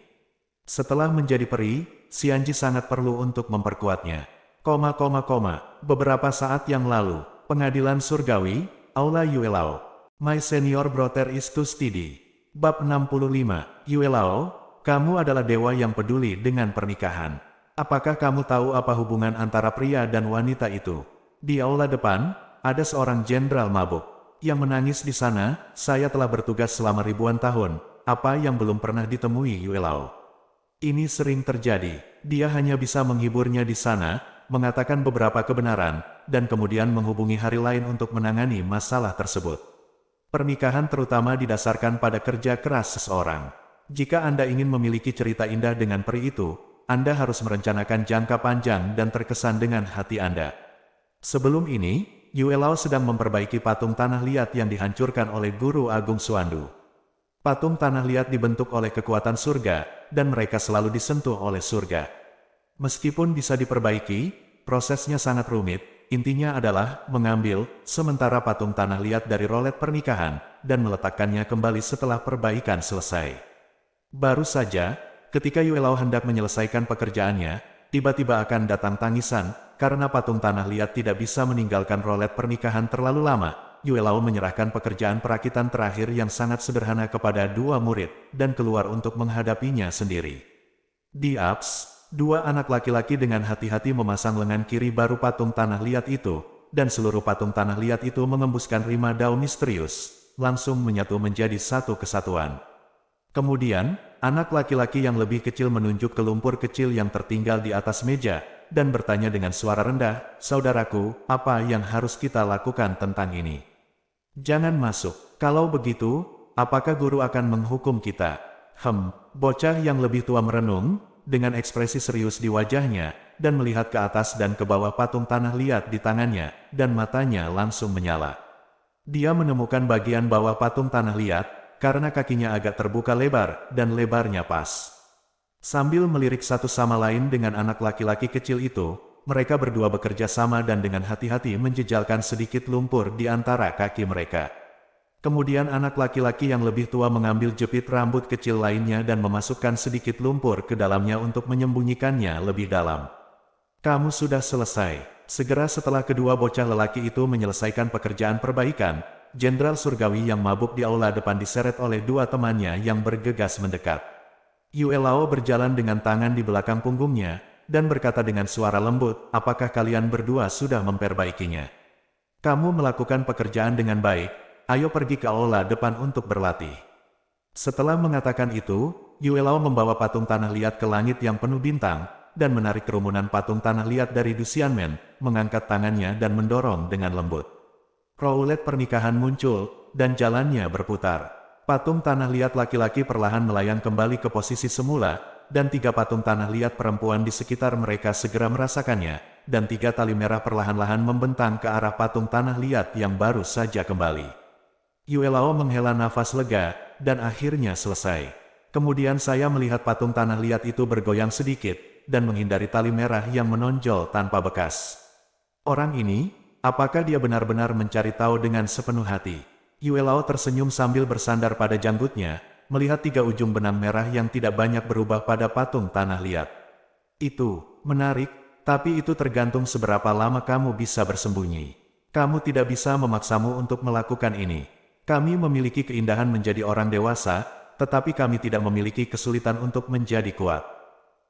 Speaker 1: Setelah menjadi peri, Xianji sangat perlu untuk memperkuatnya. Koma koma koma, beberapa saat yang lalu, pengadilan surgawi, Aula Yuelao. My senior brother is to study bab 65, Yuelao, kamu adalah dewa yang peduli dengan pernikahan. Apakah kamu tahu apa hubungan antara pria dan wanita itu? Di aula depan, ada seorang jenderal mabuk. Yang menangis di sana, saya telah bertugas selama ribuan tahun, apa yang belum pernah ditemui Yuelao. Ini sering terjadi, dia hanya bisa menghiburnya di sana, mengatakan beberapa kebenaran, dan kemudian menghubungi hari lain untuk menangani masalah tersebut. Pernikahan terutama didasarkan pada kerja keras seseorang. Jika Anda ingin memiliki cerita indah dengan peri itu, Anda harus merencanakan jangka panjang dan terkesan dengan hati Anda. Sebelum ini, Yuelao sedang memperbaiki patung tanah liat yang dihancurkan oleh Guru Agung Suandu. Patung tanah liat dibentuk oleh kekuatan surga, dan mereka selalu disentuh oleh surga. Meskipun bisa diperbaiki, prosesnya sangat rumit, Intinya adalah, mengambil, sementara patung tanah liat dari rolet pernikahan, dan meletakkannya kembali setelah perbaikan selesai. Baru saja, ketika Yuelau hendak menyelesaikan pekerjaannya, tiba-tiba akan datang tangisan, karena patung tanah liat tidak bisa meninggalkan rolet pernikahan terlalu lama. Yuelau menyerahkan pekerjaan perakitan terakhir yang sangat sederhana kepada dua murid, dan keluar untuk menghadapinya sendiri. Di abs dua anak laki-laki dengan hati-hati memasang lengan kiri baru patung tanah liat itu, dan seluruh patung tanah liat itu mengembuskan rima daun misterius, langsung menyatu menjadi satu kesatuan. Kemudian, anak laki-laki yang lebih kecil menunjuk ke lumpur kecil yang tertinggal di atas meja, dan bertanya dengan suara rendah, Saudaraku, apa yang harus kita lakukan tentang ini? Jangan masuk. Kalau begitu, apakah guru akan menghukum kita? Hem, bocah yang lebih tua merenung, dengan ekspresi serius di wajahnya, dan melihat ke atas dan ke bawah patung tanah liat di tangannya, dan matanya langsung menyala. Dia menemukan bagian bawah patung tanah liat, karena kakinya agak terbuka lebar, dan lebarnya pas. Sambil melirik satu sama lain dengan anak laki-laki kecil itu, mereka berdua bekerja sama dan dengan hati-hati menjejalkan sedikit lumpur di antara kaki mereka. Kemudian anak laki-laki yang lebih tua mengambil jepit rambut kecil lainnya dan memasukkan sedikit lumpur ke dalamnya untuk menyembunyikannya lebih dalam. Kamu sudah selesai. Segera setelah kedua bocah lelaki itu menyelesaikan pekerjaan perbaikan, Jenderal Surgawi yang mabuk di aula depan diseret oleh dua temannya yang bergegas mendekat. Yuelao berjalan dengan tangan di belakang punggungnya, dan berkata dengan suara lembut, apakah kalian berdua sudah memperbaikinya? Kamu melakukan pekerjaan dengan baik, ayo pergi ke aula depan untuk berlatih. Setelah mengatakan itu, Yue Lao membawa patung tanah liat ke langit yang penuh bintang, dan menarik kerumunan patung tanah liat dari Dusianmen, mengangkat tangannya dan mendorong dengan lembut. Roulet pernikahan muncul, dan jalannya berputar. Patung tanah liat laki-laki perlahan melayang kembali ke posisi semula, dan tiga patung tanah liat perempuan di sekitar mereka segera merasakannya, dan tiga tali merah perlahan-lahan membentang ke arah patung tanah liat yang baru saja kembali. Yuelao menghela nafas lega, dan akhirnya selesai. Kemudian saya melihat patung tanah liat itu bergoyang sedikit, dan menghindari tali merah yang menonjol tanpa bekas. Orang ini, apakah dia benar-benar mencari tahu dengan sepenuh hati? Yuelao tersenyum sambil bersandar pada janggutnya, melihat tiga ujung benang merah yang tidak banyak berubah pada patung tanah liat. Itu, menarik, tapi itu tergantung seberapa lama kamu bisa bersembunyi. Kamu tidak bisa memaksamu untuk melakukan ini. Kami memiliki keindahan menjadi orang dewasa, tetapi kami tidak memiliki kesulitan untuk menjadi kuat.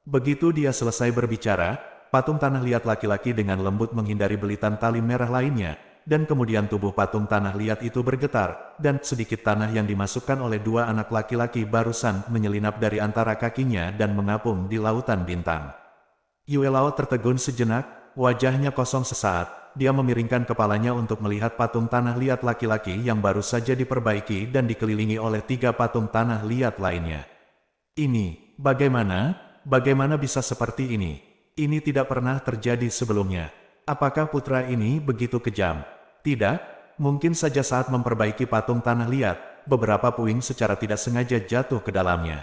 Speaker 1: Begitu dia selesai berbicara, patung tanah liat laki-laki dengan lembut menghindari belitan tali merah lainnya, dan kemudian tubuh patung tanah liat itu bergetar, dan sedikit tanah yang dimasukkan oleh dua anak laki-laki barusan menyelinap dari antara kakinya dan mengapung di lautan bintang. Yue Lao tertegun sejenak, wajahnya kosong sesaat, dia memiringkan kepalanya untuk melihat patung tanah liat laki-laki yang baru saja diperbaiki dan dikelilingi oleh tiga patung tanah liat lainnya. Ini, bagaimana? Bagaimana bisa seperti ini? Ini tidak pernah terjadi sebelumnya. Apakah putra ini begitu kejam? Tidak, mungkin saja saat memperbaiki patung tanah liat, beberapa puing secara tidak sengaja jatuh ke dalamnya.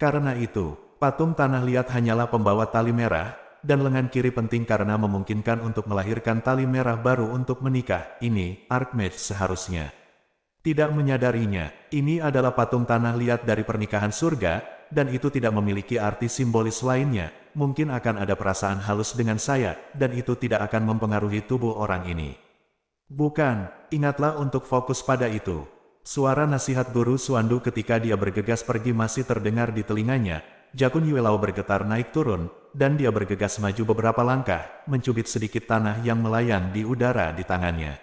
Speaker 1: Karena itu, patung tanah liat hanyalah pembawa tali merah, dan lengan kiri penting karena memungkinkan untuk melahirkan tali merah baru untuk menikah. Ini, Archmage seharusnya. Tidak menyadarinya, ini adalah patung tanah liat dari pernikahan surga, dan itu tidak memiliki arti simbolis lainnya. Mungkin akan ada perasaan halus dengan saya, dan itu tidak akan mempengaruhi tubuh orang ini. Bukan, ingatlah untuk fokus pada itu. Suara nasihat guru Suandu ketika dia bergegas pergi masih terdengar di telinganya, jakun Yuelao bergetar naik turun, dan dia bergegas maju beberapa langkah, mencubit sedikit tanah yang melayang di udara di tangannya.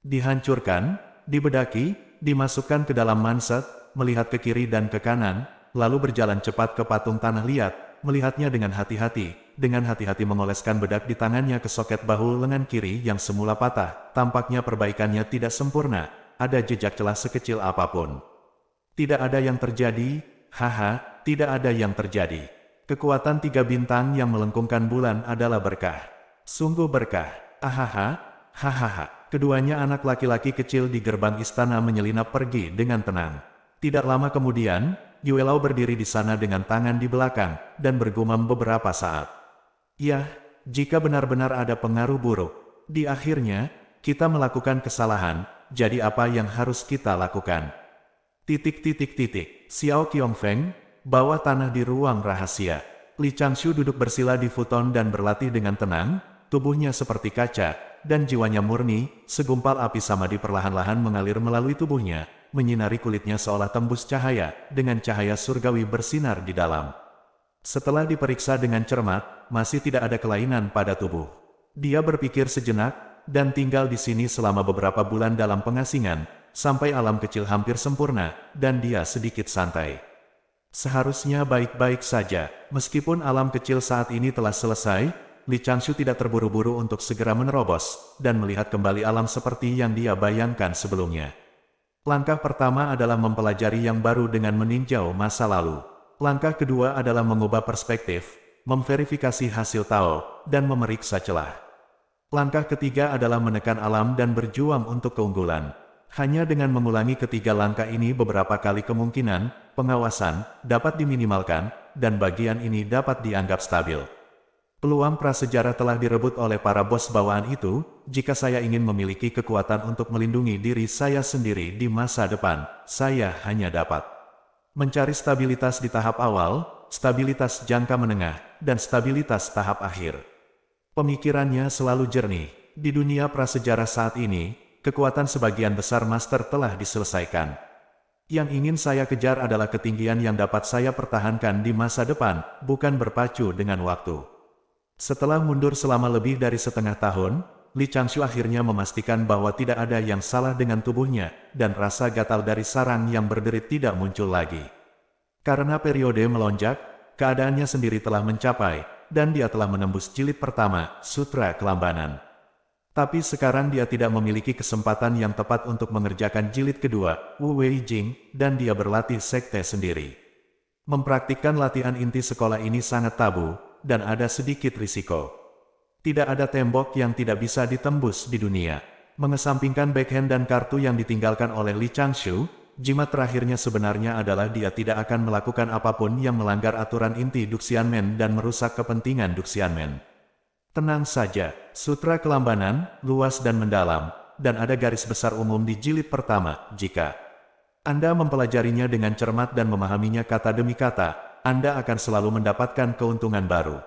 Speaker 1: Dihancurkan, dibedaki, dimasukkan ke dalam manset, melihat ke kiri dan ke kanan, lalu berjalan cepat ke patung tanah liat, melihatnya dengan hati-hati, dengan hati-hati mengoleskan bedak di tangannya ke soket bahu lengan kiri yang semula patah, tampaknya perbaikannya tidak sempurna, ada jejak celah sekecil apapun. Tidak ada yang terjadi, haha, tidak ada yang terjadi. Kekuatan tiga bintang yang melengkungkan bulan adalah berkah. Sungguh berkah. Ahaha, hahaha. Keduanya anak laki-laki kecil di gerbang istana menyelinap pergi dengan tenang. Tidak lama kemudian, Yuelau berdiri di sana dengan tangan di belakang, dan bergumam beberapa saat. Yah, jika benar-benar ada pengaruh buruk, di akhirnya, kita melakukan kesalahan, jadi apa yang harus kita lakukan? Titik titik titik, Xiao Qiongfeng, bawah tanah di ruang rahasia. Li Changshu duduk bersila di futon dan berlatih dengan tenang, tubuhnya seperti kaca, dan jiwanya murni, segumpal api samadi perlahan-lahan mengalir melalui tubuhnya, menyinari kulitnya seolah tembus cahaya, dengan cahaya surgawi bersinar di dalam. Setelah diperiksa dengan cermat, masih tidak ada kelainan pada tubuh. Dia berpikir sejenak, dan tinggal di sini selama beberapa bulan dalam pengasingan, sampai alam kecil hampir sempurna, dan dia sedikit santai. Seharusnya baik-baik saja. Meskipun alam kecil saat ini telah selesai, Li Changshu tidak terburu-buru untuk segera menerobos dan melihat kembali alam seperti yang dia bayangkan sebelumnya. Langkah pertama adalah mempelajari yang baru dengan meninjau masa lalu. Langkah kedua adalah mengubah perspektif, memverifikasi hasil Tao, dan memeriksa celah. Langkah ketiga adalah menekan alam dan berjuang untuk keunggulan. Hanya dengan mengulangi ketiga langkah ini beberapa kali kemungkinan, pengawasan, dapat diminimalkan, dan bagian ini dapat dianggap stabil. Peluang prasejarah telah direbut oleh para bos bawaan itu, jika saya ingin memiliki kekuatan untuk melindungi diri saya sendiri di masa depan, saya hanya dapat mencari stabilitas di tahap awal, stabilitas jangka menengah, dan stabilitas tahap akhir. Pemikirannya selalu jernih. Di dunia prasejarah saat ini, kekuatan sebagian besar master telah diselesaikan. Yang ingin saya kejar adalah ketinggian yang dapat saya pertahankan di masa depan, bukan berpacu dengan waktu. Setelah mundur selama lebih dari setengah tahun, Li Changshu akhirnya memastikan bahwa tidak ada yang salah dengan tubuhnya, dan rasa gatal dari sarang yang berderit tidak muncul lagi. Karena periode melonjak, keadaannya sendiri telah mencapai, dan dia telah menembus jilid pertama, Sutra Kelambanan. Tapi sekarang dia tidak memiliki kesempatan yang tepat untuk mengerjakan jilid kedua, Wu Wei Jing, dan dia berlatih sekte sendiri. Mempraktikkan latihan inti sekolah ini sangat tabu, dan ada sedikit risiko. Tidak ada tembok yang tidak bisa ditembus di dunia. Mengesampingkan backhand dan kartu yang ditinggalkan oleh Li Changshu, jimat terakhirnya sebenarnya adalah dia tidak akan melakukan apapun yang melanggar aturan inti Duxianmen dan merusak kepentingan Duxianmen. Tenang saja, sutra kelambanan, luas dan mendalam, dan ada garis besar umum di jilid pertama, jika Anda mempelajarinya dengan cermat dan memahaminya kata demi kata, Anda akan selalu mendapatkan keuntungan baru.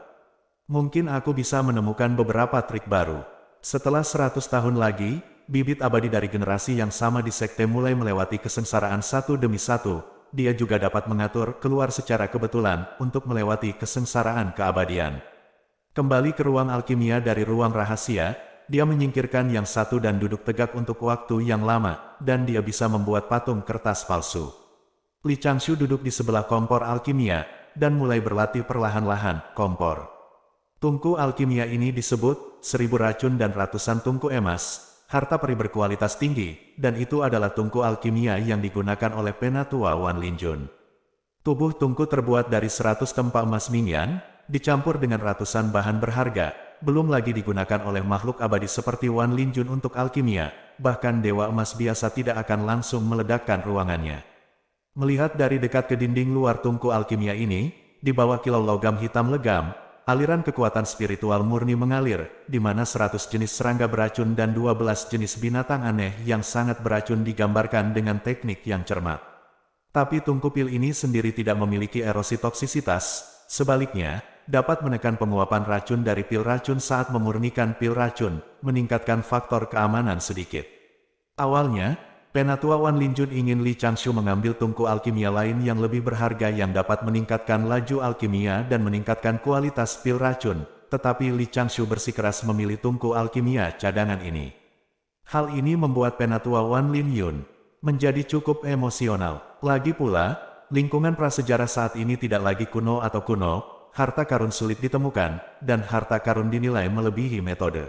Speaker 1: Mungkin aku bisa menemukan beberapa trik baru. Setelah 100 tahun lagi, bibit abadi dari generasi yang sama di sekte mulai melewati kesengsaraan satu demi satu, dia juga dapat mengatur keluar secara kebetulan untuk melewati kesengsaraan keabadian. Kembali ke ruang alkimia dari ruang rahasia, dia menyingkirkan yang satu dan duduk tegak untuk waktu yang lama, dan dia bisa membuat patung kertas palsu. Li Changshu duduk di sebelah kompor alkimia, dan mulai berlatih perlahan-lahan, kompor. Tungku alkimia ini disebut, seribu racun dan ratusan tungku emas, harta peri berkualitas tinggi, dan itu adalah tungku alkimia yang digunakan oleh penatua Wan Linjun. Tubuh tungku terbuat dari seratus tempa emas Mingyan, dicampur dengan ratusan bahan berharga, belum lagi digunakan oleh makhluk abadi seperti Wan Linjun untuk alkimia, bahkan dewa emas biasa tidak akan langsung meledakkan ruangannya. Melihat dari dekat ke dinding luar tungku alkimia ini, di bawah kilau logam hitam legam, aliran kekuatan spiritual murni mengalir, di mana seratus jenis serangga beracun dan dua belas jenis binatang aneh yang sangat beracun digambarkan dengan teknik yang cermat. Tapi tungku pil ini sendiri tidak memiliki erosi toksisitas, sebaliknya, dapat menekan penguapan racun dari pil racun saat memurnikan pil racun, meningkatkan faktor keamanan sedikit. Awalnya, Penatua Wan Linjun ingin Li Changshu mengambil tungku alkimia lain yang lebih berharga yang dapat meningkatkan laju alkimia dan meningkatkan kualitas pil racun, tetapi Li Changshu bersikeras memilih tungku alkimia cadangan ini. Hal ini membuat Penatua Wan Lin Yun menjadi cukup emosional. Lagi pula, lingkungan prasejarah saat ini tidak lagi kuno atau kuno, harta karun sulit ditemukan, dan harta karun dinilai melebihi metode.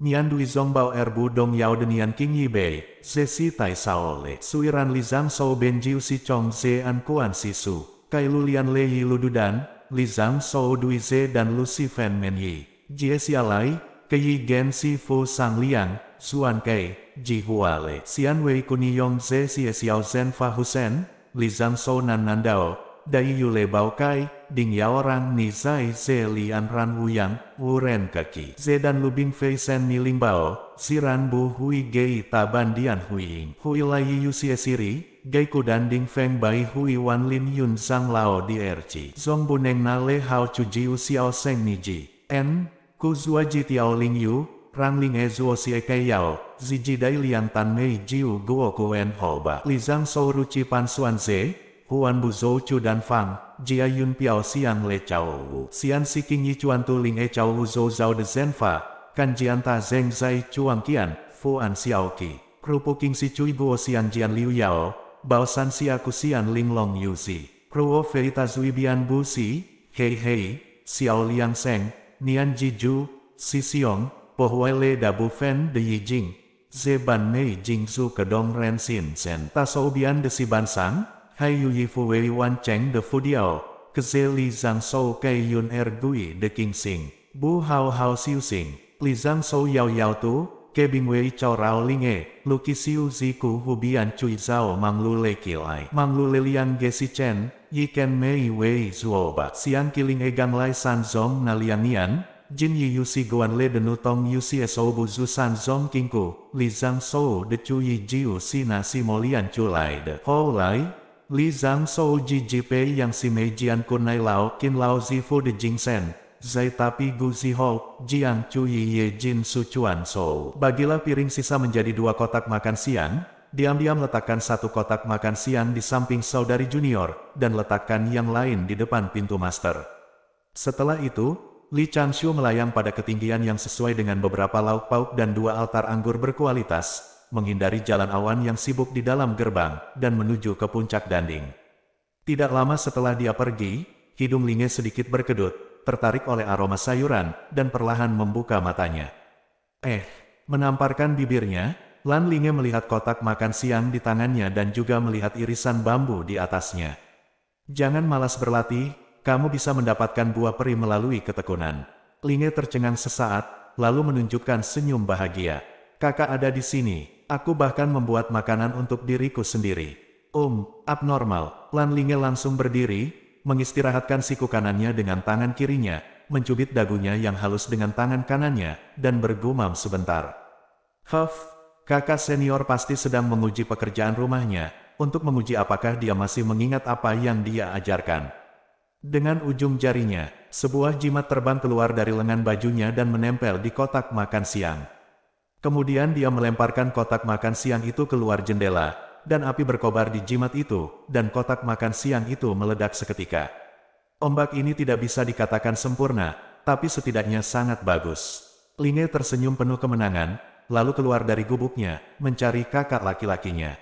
Speaker 1: Nian Dui Zong Bao Er Bu Dong Yao De Nian King Yi Bei, Zhe Si Tai Sao Le, Suiran Li Zhang Sou Ben Jiu Si Chong Zhe An Kuan Si Su, Kai Lu Lian Le Yi Lu Dudan, Li Zhang Sou Dui Zhe dan Lu Si Fan Men Yi, Jie Si Alai, Ke Yi Gen Si Fu Sang Liang, Suan Kei, Ji Hua Le, Xian Wei Kuni Yong Zhe Si Xiao Zhen Fa Husen, Li Zhang Sou Nan Nan Dao, dai yule baokai kai, ding yaorang ni zai ze an ran wuyang, wuren kaki. Ze dan lubing fei sen ni ling bao, siran bu hui gei taban dian huiing. Hui lai yu sie siri, gei ku dan ding feng bai hui wan lin yun sang lao di erci. Zong neng na le hao chu jiu xiao seng ni ji. En, ku zua ji tiao ling yu, rang ling e zuo e ke yao, zi ji dai lian tan mei ji jiu guo en ho ba. Li zang so ru chi pan suan ze, Huan Bu Zhou Chu dan Fang, Jia Yun Piao Siang Le Chao Wu, Xian Si King Yi Chuan Tu Ling E Chao Wu Zhou Zhao De Zhen Fa, Kan Jian Ta Zeng Zai Chuang Qian, Fu An Xiao Qi, Krupo Qing Si Chui Guo Xian Jian Liu Yao, Bao San Si Aku Xian Ling Long Yu Si, Kruo Fei Ta Zui Bian Bu Si, Hei Hei, Xiao Liang Seng, Nian Ji Ju, Si Xiong, Huai Le Da Bu Fen De Yi Jing, Ban Mei Jing Su Dong Ren Sin Sen Ta Bian De Si Ban Sang, Hai yu Yi Fu wei wan cheng de fu diao, ke ze li zang sou kei yun er gui de king sing, bu hao hao siu sing, li zang sou yao yao tu, ke bing wei chao rao ling e, lu ki siu zi ku hu bian chui zao mang lu le ki lai, mang lu le liang ge si chen, yi ken mei wei zuo ba, siang kiling e gang lai san zong na liang nian, Jin yi yu si guan le Nu tong yu si e so bu zu san zong king ku, li zang so de chu yi jiu si na si mo lian chu lai de, ho lai, Li Zhang Shou Ji Pei Yang Si Mei Jian Kunai Lao Kin Lao Zifu De Jing Sen, Zai Tapi Gu zi Ho Jiang Chu Yi Ye Jin Su Chuan Shou. Bagilah piring sisa menjadi dua kotak makan siang, diam-diam letakkan satu kotak makan siang di samping saudari junior, dan letakkan yang lain di depan pintu master. Setelah itu, Li Changshu melayang pada ketinggian yang sesuai dengan beberapa lauk pauk dan dua altar anggur berkualitas, menghindari jalan awan yang sibuk di dalam gerbang, dan menuju ke puncak danding. Tidak lama setelah dia pergi, hidung Linge sedikit berkedut, tertarik oleh aroma sayuran, dan perlahan membuka matanya. Eh, menamparkan bibirnya, Lan Linge melihat kotak makan siang di tangannya dan juga melihat irisan bambu di atasnya. Jangan malas berlatih, kamu bisa mendapatkan buah peri melalui ketekunan. Linge tercengang sesaat, lalu menunjukkan senyum bahagia. Kakak ada di sini, Aku bahkan membuat makanan untuk diriku sendiri. Um, abnormal, Lan Linge langsung berdiri, mengistirahatkan siku kanannya dengan tangan kirinya, mencubit dagunya yang halus dengan tangan kanannya, dan bergumam sebentar. Huff, kakak senior pasti sedang menguji pekerjaan rumahnya, untuk menguji apakah dia masih mengingat apa yang dia ajarkan. Dengan ujung jarinya, sebuah jimat terbang keluar dari lengan bajunya dan menempel di kotak makan siang. Kemudian dia melemparkan kotak makan siang itu keluar jendela, dan api berkobar di jimat itu, dan kotak makan siang itu meledak seketika. Ombak ini tidak bisa dikatakan sempurna, tapi setidaknya sangat bagus. Linge tersenyum penuh kemenangan, lalu keluar dari gubuknya, mencari kakak laki-lakinya.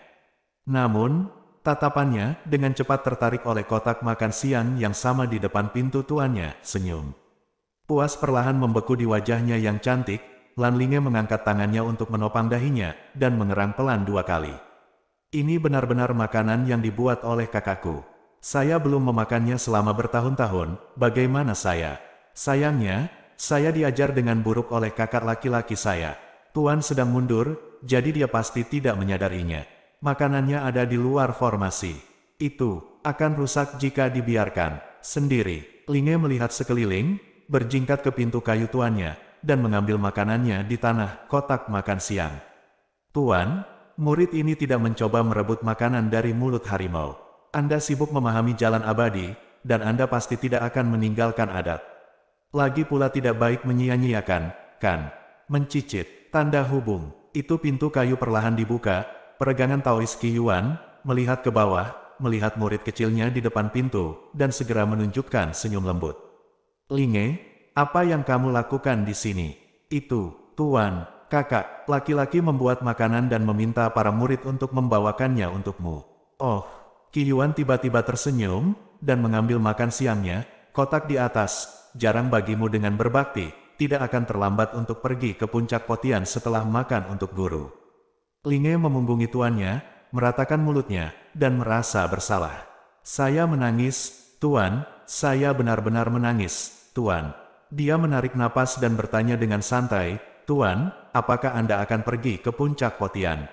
Speaker 1: Namun, tatapannya dengan cepat tertarik oleh kotak makan siang yang sama di depan pintu tuannya, senyum. Puas perlahan membeku di wajahnya yang cantik, Lan Linge mengangkat tangannya untuk menopang dahinya, dan mengerang pelan dua kali. Ini benar-benar makanan yang dibuat oleh kakakku. Saya belum memakannya selama bertahun-tahun, bagaimana saya? Sayangnya, saya diajar dengan buruk oleh kakak laki-laki saya. Tuan sedang mundur, jadi dia pasti tidak menyadarinya. Makanannya ada di luar formasi. Itu, akan rusak jika dibiarkan. Sendiri, Linge melihat sekeliling, berjingkat ke pintu kayu tuannya, dan mengambil makanannya di tanah kotak makan siang. Tuan, murid ini tidak mencoba merebut makanan dari mulut harimau. Anda sibuk memahami jalan abadi, dan Anda pasti tidak akan meninggalkan adat. Lagi pula tidak baik menyia-nyiakan, kan? Mencicit, tanda hubung, itu pintu kayu perlahan dibuka, peregangan Taois Yuan melihat ke bawah, melihat murid kecilnya di depan pintu, dan segera menunjukkan senyum lembut. Linge, apa yang kamu lakukan di sini? Itu, Tuan, kakak, laki-laki membuat makanan dan meminta para murid untuk membawakannya untukmu. Oh, Ki Yuan tiba-tiba tersenyum, dan mengambil makan siangnya, kotak di atas, jarang bagimu dengan berbakti, tidak akan terlambat untuk pergi ke puncak potian setelah makan untuk guru. Linge memunggungi tuannya, meratakan mulutnya, dan merasa bersalah. Saya menangis, Tuan, saya benar-benar menangis, Tuan. Dia menarik napas dan bertanya dengan santai, Tuan, apakah Anda akan pergi ke puncak Potian?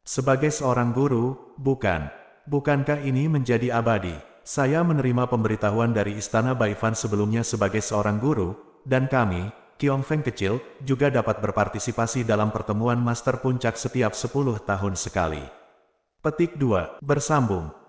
Speaker 1: Sebagai seorang guru, bukan. Bukankah ini menjadi abadi? Saya menerima pemberitahuan dari Istana Baifan sebelumnya sebagai seorang guru, dan kami, Feng kecil, juga dapat berpartisipasi dalam pertemuan Master Puncak setiap 10 tahun sekali. Petik 2. Bersambung.